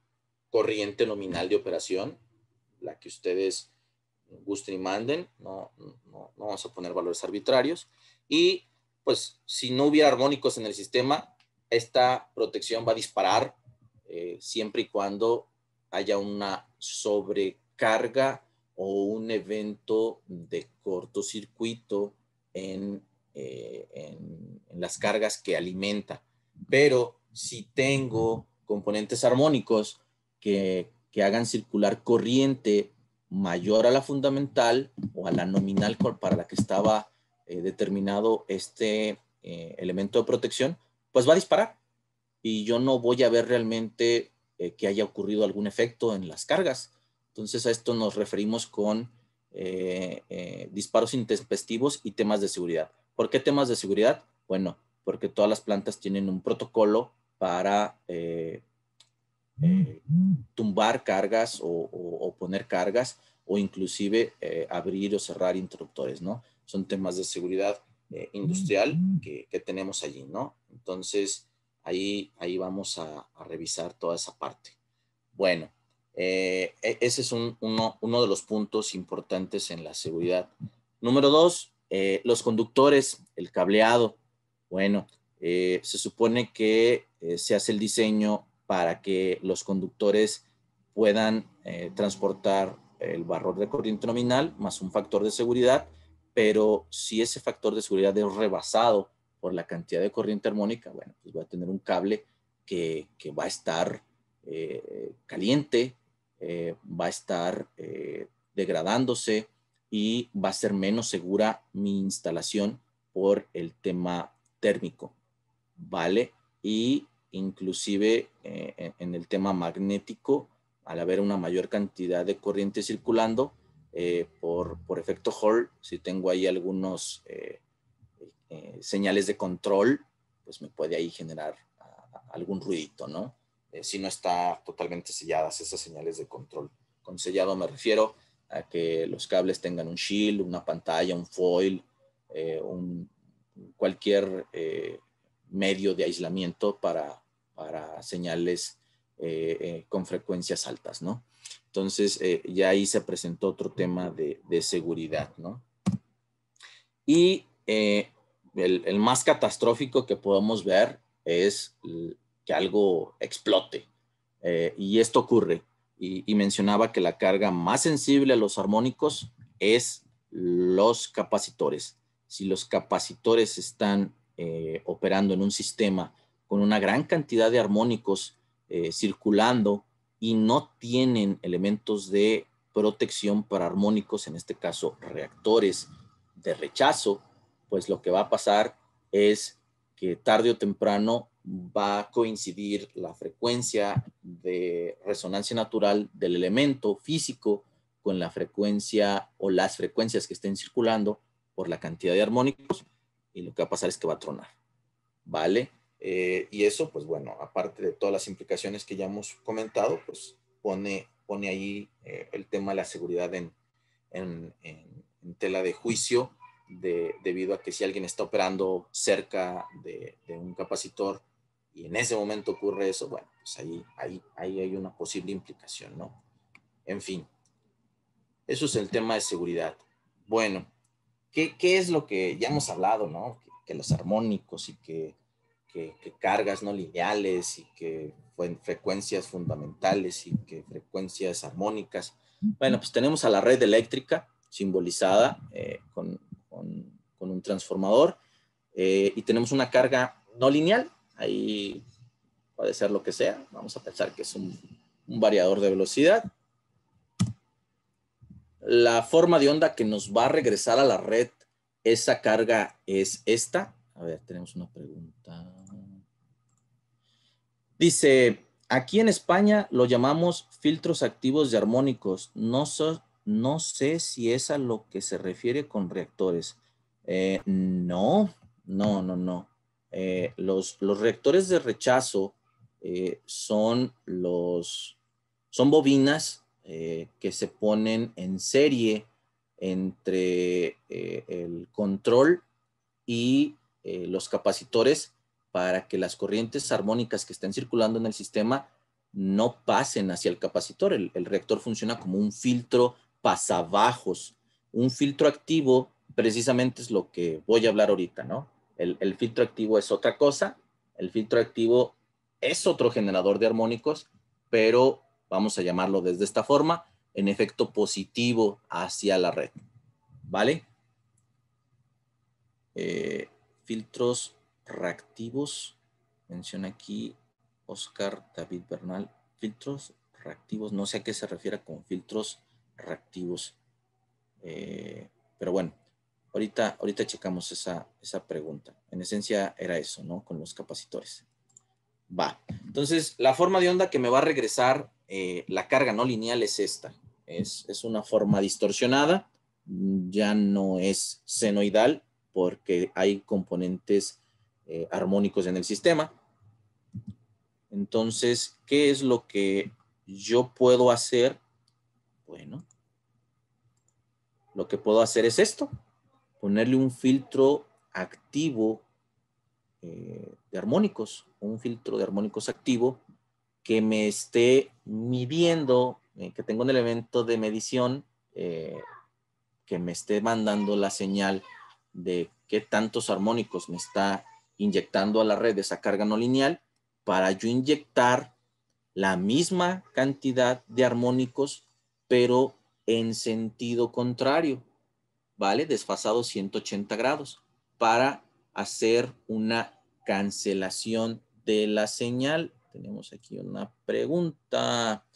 corriente nominal de operación, la que ustedes gusten y manden, no, no, no, vamos a poner valores arbitrarios. Y pues si no hubiera armónicos en el sistema, esta protección va a disparar eh, siempre y cuando haya una sobrecarga o un evento de cortocircuito en, eh, las cargas que alimenta. Pero si tengo componentes armónicos que, hagan circular corriente mayor a la fundamental o a la nominal para la que estaba eh, determinado este elemento de protección, pues va a disparar y yo no voy a ver realmente eh, que haya ocurrido algún efecto en las cargas. Entonces a esto nos referimos con eh, eh, disparos intempestivos y temas de seguridad. ¿Por qué temas de seguridad? Bueno, porque todas las plantas tienen un protocolo para tumbar cargas o, o, poner cargas o inclusive abrir o cerrar interruptores, ¿no? Son temas de seguridad industrial que, que, tenemos allí, ¿no? Entonces, Ahí, vamos a, revisar toda esa parte. Bueno, eh, e-, ese es uno, de los puntos importantes en la seguridad. Número dos, eh, los conductores, el cableado. Bueno, eh, se supone que se hace el diseño para que los conductores puedan transportar el valor de corriente nominal más un factor de seguridad, pero si ese factor de seguridad es rebasado por la cantidad de corriente armónica, bueno, pues voy a tener un cable que, va a estar eh, caliente, eh, va a estar eh, degradándose y va a ser menos segura mi instalación por el tema térmico, ¿vale? Y inclusive en, el tema magnético, al haber una mayor cantidad de corriente circulando, por, efecto Hall, si tengo ahí algunos, eh, señales de control, pues me puede ahí generar ah, algún ruidito, ¿no? Eh, si no está totalmente selladas esas señales de control. Con sellado me refiero a que los cables tengan un shield, una pantalla, un foil, eh, un, cualquier medio de aislamiento para, señales con frecuencias altas, ¿no? Entonces, ya ahí se presentó otro tema de, de seguridad, ¿no? Y eh, el, más catastrófico que podemos ver es que algo explote. Eh, y esto ocurre. Y, mencionaba que la carga más sensible a los armónicos es los capacitores. Si los capacitores están eh, operando en un sistema con una gran cantidad de armónicos eh, circulando y no tienen elementos de protección para armónicos, en este caso reactores de rechazo, pues lo que va a pasar es que tarde o temprano va a coincidir la frecuencia de resonancia natural del elemento físico con la frecuencia o las frecuencias que estén circulando por la cantidad de armónicos y lo que va a pasar es que va a tronar, ¿vale? Eh, y eso, pues bueno, aparte de todas las implicaciones que ya hemos comentado, pues pone, pone ahí eh, el tema de la seguridad en tela de juicio debido a que si alguien está operando cerca de, un capacitor y en ese momento ocurre eso, bueno, pues ahí, ahí, ahí hay una posible implicación, ¿no? En fin, eso es el tema de seguridad. Bueno, ¿qué, es lo que ya hemos hablado, ¿no? Que, los armónicos y que, que, cargas no lineales y que frecuencias fundamentales y que frecuencias armónicas. Bueno, pues tenemos a la red eléctrica simbolizada eh, con, con, un transformador eh, y tenemos una carga no lineal, ahí puede ser lo que sea, vamos a pensar que es un, variador de velocidad. La forma de onda que nos va a regresar a la red, esa carga es esta. A ver, tenemos una pregunta. Dice, aquí en España lo llamamos filtros activos y armónicos. No, son no sé si es a lo que se refiere con reactores. Eh, no, no, no, no. Eh, los, reactores de rechazo eh, son los son bobinas que se ponen en serie entre el control y los capacitores para que las corrientes armónicas que estén circulando en el sistema no pasen hacia el capacitor. el reactor funciona como un filtro pasabajos. Un filtro activo precisamente es lo que voy a hablar ahorita, ¿no? El, filtro activo es otra cosa. El filtro activo es otro generador de armónicos, pero vamos a llamarlo desde esta forma, en efecto positivo hacia la red. ¿Vale? Eh, filtros reactivos. Menciona aquí Oscar David Bernal. Filtros reactivos. No sé a qué se refiere con filtros reactivos. Eh, pero bueno, ahorita, ahorita checamos esa, esa pregunta. En esencia era eso, ¿no? Con los capacitores. Va. Entonces, la forma de onda que me va a regresar eh, la carga no lineal es esta. Es, una forma distorsionada. Ya no es senoidal porque hay componentes eh, armónicos en el sistema. Entonces, ¿qué es lo que yo puedo hacer bueno, lo que puedo hacer es esto, ponerle un filtro activo eh, de armónicos, un filtro de armónicos activo que me esté midiendo, eh, que tengo un elemento de medición eh, que me esté mandando la señal de qué tantos armónicos me está inyectando a la red esa carga no lineal para yo inyectar la misma cantidad de armónicos pero en sentido contrario, ¿vale? Desfasado 180 grados para hacer una cancelación de la señal. Tenemos aquí una pregunta.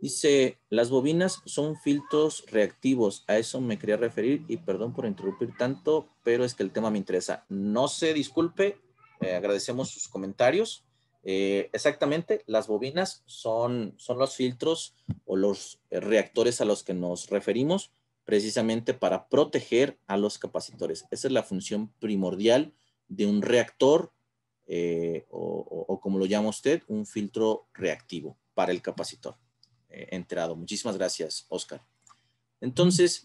Dice, las bobinas son filtros reactivos. A eso me quería referir y perdón por interrumpir tanto, pero es que el tema me interesa. No se disculpe, eh, agradecemos sus comentarios. Eh, exactamente, las bobinas son, son los filtros o los eh, reactores a los que nos referimos precisamente para proteger a los capacitores. Esa es la función primordial de un reactor eh, o, como lo llama usted, un filtro reactivo para el capacitor enterado. Muchísimas gracias, Oscar. Entonces,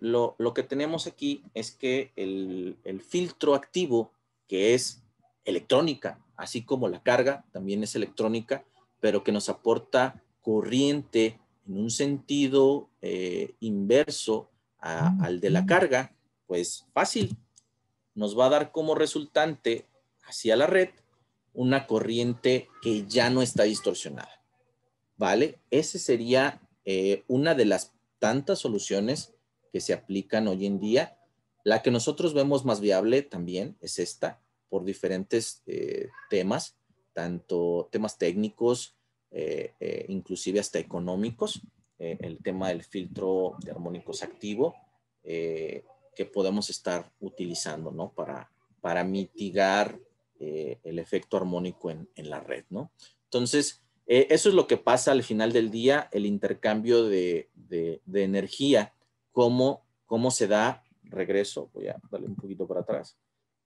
lo, que tenemos aquí es que el, el filtro activo, que es electrónica, así como la carga también es electrónica, pero que nos aporta corriente en un sentido eh, inverso ah, al de la carga, pues fácil, nos va a dar como resultante hacia la red una corriente que ya no está distorsionada. ¿Vale? Esa sería eh, una de las tantas soluciones que se aplican hoy en día. La que nosotros vemos más viable también es esta, por diferentes eh, temas, tanto temas técnicos, eh, eh, inclusive hasta económicos, el tema del filtro de armónicos activo, que podemos estar utilizando, ¿no? Para, para mitigar el efecto armónico en, en, la red, ¿no? Entonces, eso es lo que pasa al final del día, el intercambio de, de, de energía, cómo, cómo se da, regreso, voy a darle un poquito para atrás,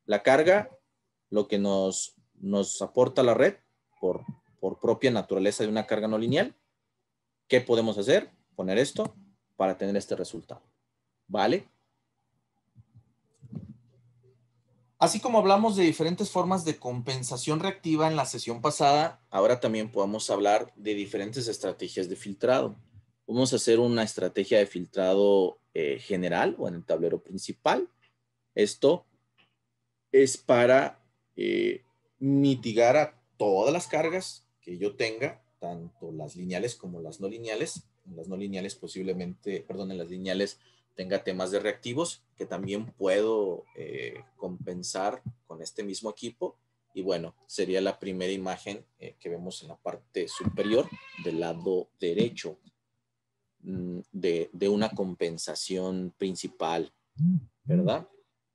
la carga lo que nos, nos aporta la red por, por propia naturaleza de una carga no lineal. ¿Qué podemos hacer? Poner esto para tener este resultado. ¿Vale? Así como hablamos de diferentes formas de compensación reactiva en la sesión pasada, ahora también podemos hablar de diferentes estrategias de filtrado. Vamos a hacer una estrategia de filtrado eh, general o en el tablero principal. Esto es para eh, mitigar a todas las cargas que yo tenga, tanto las lineales como las no lineales. las no lineales posiblemente, perdón, en las lineales tenga temas de reactivos que también puedo eh, compensar con este mismo equipo. Y bueno, sería la primera imagen eh, que vemos en la parte superior del lado derecho mm, de, de una compensación principal, ¿verdad?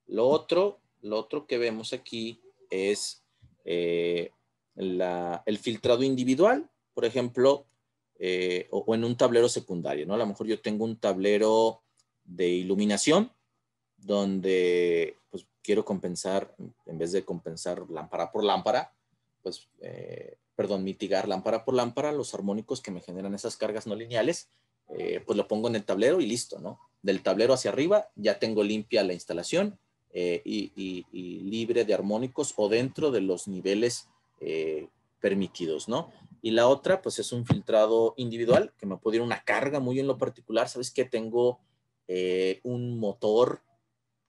Lo otro, lo otro que vemos aquí es eh, el filtrado individual, por ejemplo, eh, o, en un tablero secundario, ¿no? A lo mejor yo tengo un tablero de iluminación donde pues, quiero compensar, en vez de compensar lámpara por lámpara, pues, eh, perdón, mitigar lámpara por lámpara, los armónicos que me generan esas cargas no lineales, pues lo pongo en el tablero y listo, ¿no? Del tablero hacia arriba ya tengo limpia la instalación eh, y, libre de armónicos o dentro de los niveles eh, permitidos, ¿no? Y la otra, pues es un filtrado individual que me puede ir una carga muy en lo particular. Sabes que tengo eh, un motor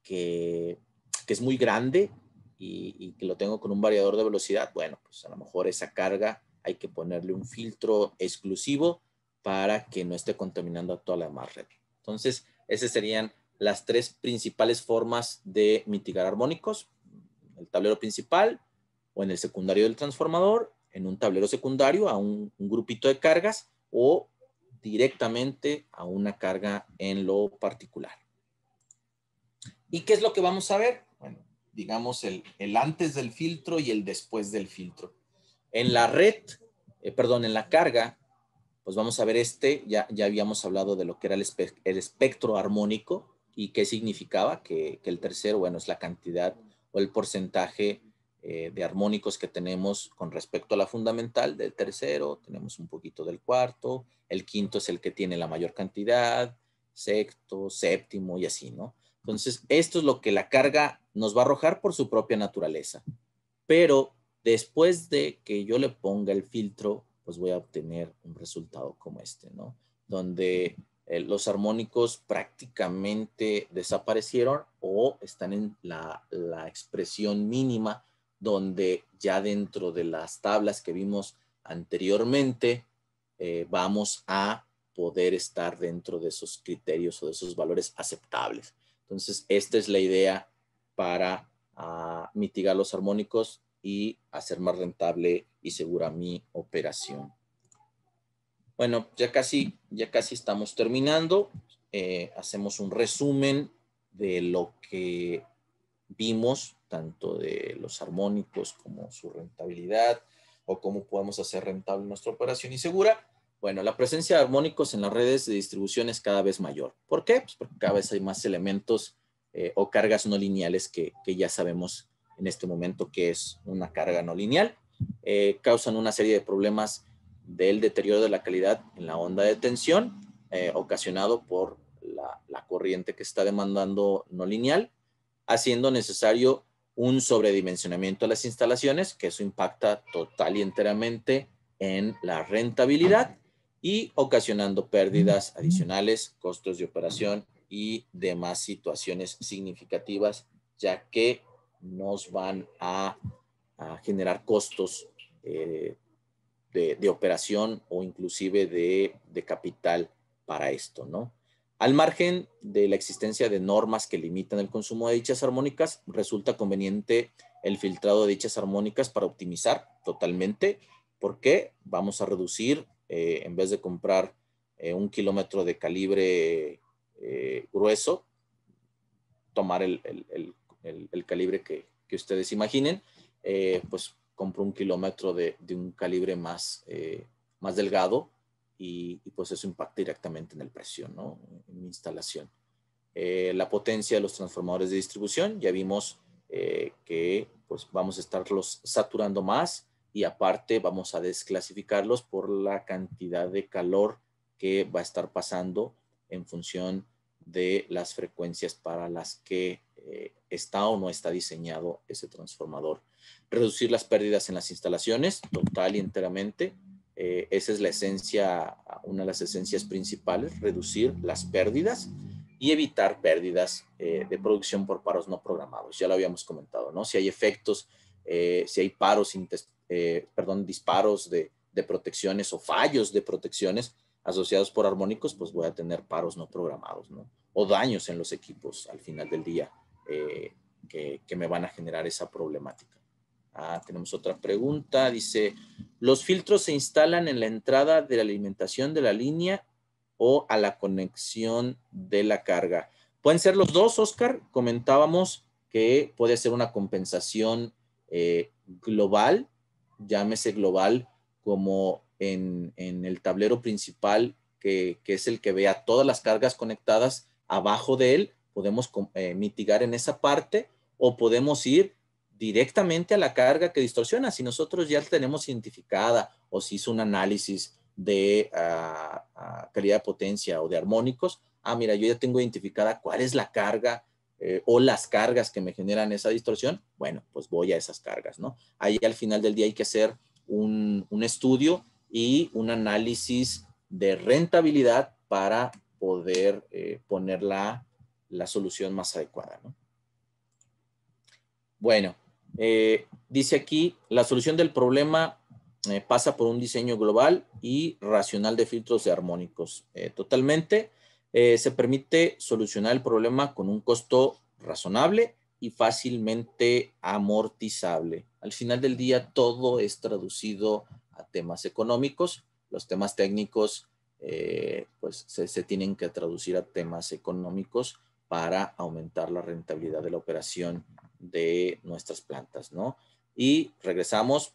que, que, es muy grande y, que lo tengo con un variador de velocidad. Bueno, pues a lo mejor esa carga hay que ponerle un filtro exclusivo para que no esté contaminando a toda la demás red. Entonces, ese serían las tres principales formas de mitigar armónicos, el tablero principal o en el secundario del transformador, en un tablero secundario a un, grupito de cargas o directamente a una carga en lo particular. ¿Y qué es lo que vamos a ver? Bueno, digamos el, antes del filtro y el después del filtro. En la red, eh, perdón, en la carga, pues vamos a ver este, ya, ya habíamos hablado de lo que era el espectro armónico, ¿Y qué significaba? Que, el tercero, bueno, es la cantidad o el porcentaje eh, de armónicos que tenemos con respecto a la fundamental del tercero, tenemos un poquito del cuarto, el quinto es el que tiene la mayor cantidad, sexto, séptimo y así, ¿no? Entonces, esto es lo que la carga nos va a arrojar por su propia naturaleza. Pero después de que yo le ponga el filtro, pues voy a obtener un resultado como este, ¿no? Donde eh, los armónicos prácticamente desaparecieron o están en la, expresión mínima donde ya dentro de las tablas que vimos anteriormente eh, vamos a poder estar dentro de esos criterios o de esos valores aceptables. Entonces, esta es la idea para ah, mitigar los armónicos y hacer más rentable y segura mi operación. Bueno, ya casi, ya casi estamos terminando. Eh, hacemos un resumen de lo que vimos, tanto de los armónicos como su rentabilidad o cómo podemos hacer rentable nuestra operación y segura. Bueno, la presencia de armónicos en las redes de distribución es cada vez mayor. ¿Por qué? Pues porque cada vez hay más elementos eh, o cargas no lineales que, ya sabemos en este momento que es una carga no lineal. Eh, causan una serie de problemas del deterioro de la calidad en la onda de tensión eh, ocasionado por la, corriente que está demandando no lineal, haciendo necesario un sobredimensionamiento de las instalaciones, que eso impacta total y enteramente en la rentabilidad y ocasionando pérdidas adicionales, costos de operación y demás situaciones significativas, ya que nos van a, generar costos eh, de, operación o inclusive de, capital para esto, ¿no? Al margen de la existencia de normas que limitan el consumo de dichas armónicas, resulta conveniente el filtrado de dichas armónicas para optimizar totalmente, porque vamos a reducir, eh, en vez de comprar eh, un kilómetro de calibre eh, grueso, tomar el, calibre que, que, ustedes imaginen, pues compro un kilómetro de, un calibre más, eh, más delgado y, pues eso impacta directamente en el precio, ¿no? En mi instalación. Eh, la potencia de los transformadores de distribución, ya vimos eh, que pues vamos a estarlos saturando más y aparte vamos a desclasificarlos por la cantidad de calor que va a estar pasando en función de las frecuencias para las que está o no está diseñado ese transformador. Reducir las pérdidas en las instalaciones, total y enteramente. Eh, esa es la esencia, una de las esencias principales, reducir las pérdidas y evitar pérdidas eh, de producción por paros no programados. Ya lo habíamos comentado, ¿no? Si hay efectos, eh, si hay paros, perdón, disparos de, protecciones o fallos de protecciones asociados por armónicos, pues voy a tener paros no programados, ¿no? O daños en los equipos al final del día que me van a generar esa problemática. Ah, tenemos otra pregunta. Dice, ¿los filtros se instalan en la entrada de la alimentación de la línea o a la conexión de la carga? Pueden ser los dos, Oscar. Comentábamos que puede ser una compensación eh, global, llámese global como en, el tablero principal, que, es el que vea todas las cargas conectadas abajo de él. Podemos eh, mitigar en esa parte o podemos ir directamente a la carga que distorsiona. Si nosotros ya tenemos identificada o si hizo un análisis de ah, ah, calidad de potencia o de armónicos, ah, mira, yo ya tengo identificada cuál es la carga eh, o las cargas que me generan esa distorsión, bueno, pues voy a esas cargas, ¿no? Ahí al final del día hay que hacer un, estudio y un análisis de rentabilidad para poder eh, poner la, la, solución más adecuada, ¿no? Bueno, eh, dice aquí, la solución del problema eh, pasa por un diseño global y racional de filtros de armónicos. Eh, totalmente, se permite solucionar el problema con un costo razonable y fácilmente amortizable. Al final del día, todo es traducido a temas económicos. Los temas técnicos, pues, se tienen que traducir a temas económicos para aumentar la rentabilidad de la operación de nuestras plantas, ¿no? Y regresamos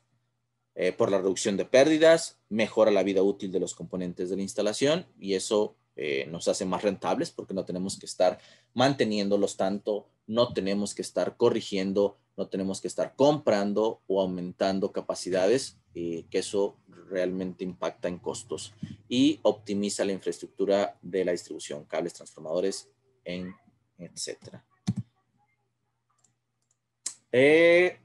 eh, por la reducción de pérdidas, mejora la vida útil de los componentes de la instalación y eso eh, nos hace más rentables porque no tenemos que estar manteniéndolos tanto, no tenemos que estar corrigiendo, no tenemos que estar comprando o aumentando capacidades, eh, que eso realmente impacta en costos y optimiza la infraestructura de la distribución, cables, transformadores, en etcétera. Eh,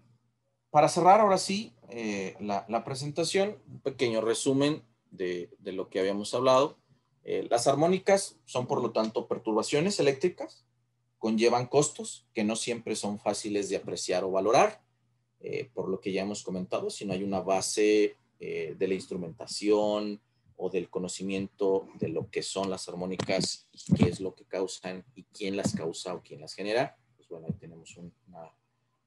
para cerrar ahora sí eh, la, presentación, un pequeño resumen de, lo que habíamos hablado. Eh, las armónicas son por lo tanto perturbaciones eléctricas, conllevan costos que no siempre son fáciles de apreciar o valorar, por lo que ya hemos comentado, si no hay una base de la instrumentación, o del conocimiento de lo que son las armónicas y qué es lo que causan y quién las causa o quién las genera, pues bueno, ahí tenemos una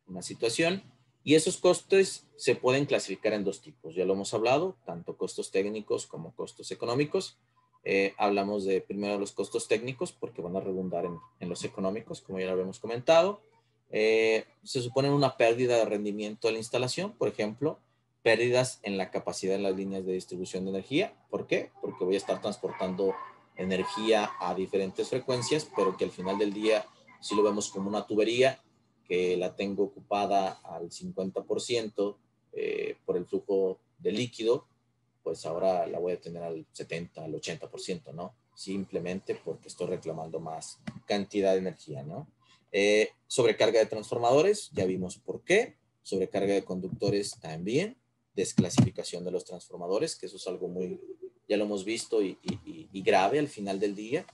una situación y esos costes se pueden clasificar en dos tipos. Ya lo hemos hablado, tanto costos técnicos como costos económicos. Eh, hablamos de primero los costos técnicos porque van a redundar en, los económicos, como ya lo habíamos comentado. Eh, se supone una pérdida de rendimiento de la instalación, por ejemplo, pérdidas en la capacidad de las líneas de distribución de energía. ¿Por qué? Porque voy a estar transportando energía a diferentes frecuencias, pero que al final del día, si lo vemos como una tubería, que la tengo ocupada al 50% eh, por el flujo de líquido, pues ahora la voy a tener al 70, al 80%, ¿no? Simplemente porque estoy reclamando más cantidad de energía, ¿no? Eh, sobrecarga de transformadores, ya vimos por qué. Sobrecarga de conductores también. Desclasificación de los transformadores, que eso es algo muy, ya lo hemos visto y, grave al final del día,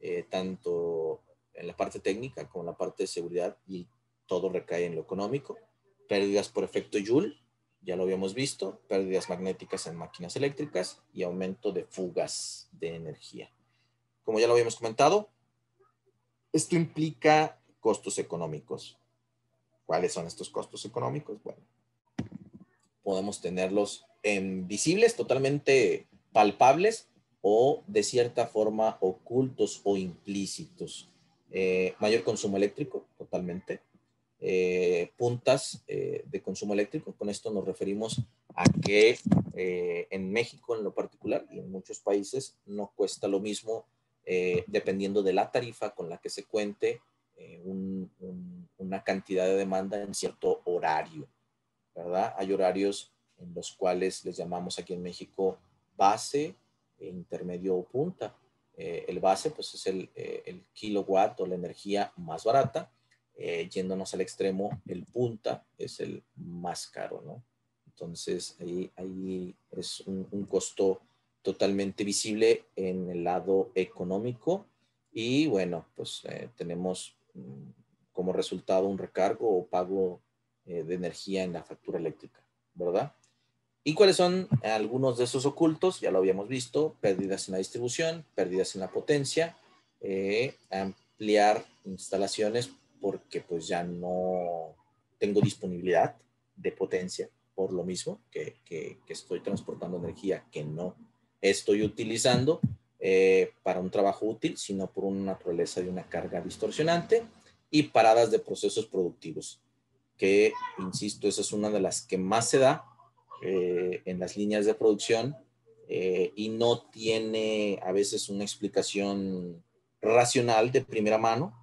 eh, tanto en la parte técnica como en la parte de seguridad y todo recae en lo económico. Pérdidas por efecto Joule, ya lo habíamos visto, pérdidas magnéticas en máquinas eléctricas y aumento de fugas de energía. Como ya lo habíamos comentado, esto implica costos económicos. ¿Cuáles son estos costos económicos? Bueno, podemos tenerlos visibles, totalmente palpables o de cierta forma ocultos o implícitos. Eh, mayor consumo eléctrico, totalmente. Eh, puntas eh, de consumo eléctrico. Con esto nos referimos a que eh, en México en lo particular y en muchos países no cuesta lo mismo dependiendo de la tarifa con la que se cuente una cantidad de demanda en cierto horario, ¿verdad? Hay horarios en los cuales les llamamos aquí en México base, e intermedio o punta. el base pues es el, el kilowatt o la energía más barata eh, yéndonos al extremo, el punta es el más caro, ¿no? Entonces ahí, ahí es un, costo totalmente visible en el lado económico y bueno, pues eh, tenemos mm, como resultado un recargo o pago eh, de energía en la factura eléctrica, ¿verdad? ¿Y cuáles son algunos de esos ocultos? Ya lo habíamos visto, pérdidas en la distribución, pérdidas en la potencia, ampliar instalaciones porque pues ya no tengo disponibilidad de potencia por lo mismo que, estoy transportando energía que no estoy utilizando eh, para un trabajo útil, sino por una naturaleza de una carga distorsionante y paradas de procesos productivos, que, insisto, esa es una de las que más se da eh, en las líneas de producción eh, y no tiene a veces una explicación racional de primera mano,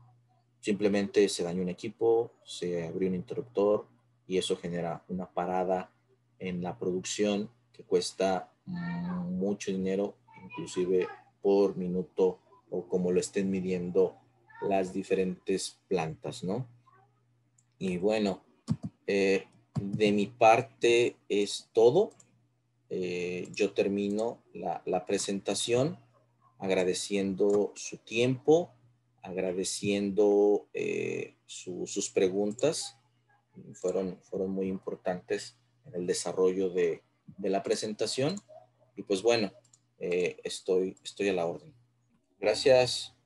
Simplemente se dañó un equipo, se abrió un interruptor y eso genera una parada en la producción que cuesta mucho dinero, inclusive por minuto o como lo estén midiendo las diferentes plantas, ¿no? Y bueno, eh, de mi parte es todo. Eh, yo termino la presentación agradeciendo su tiempo agradeciendo eh, sus preguntas. Fueron, fueron muy importantes en el desarrollo de, la presentación. Y pues bueno, eh, estoy, estoy a la orden. Gracias.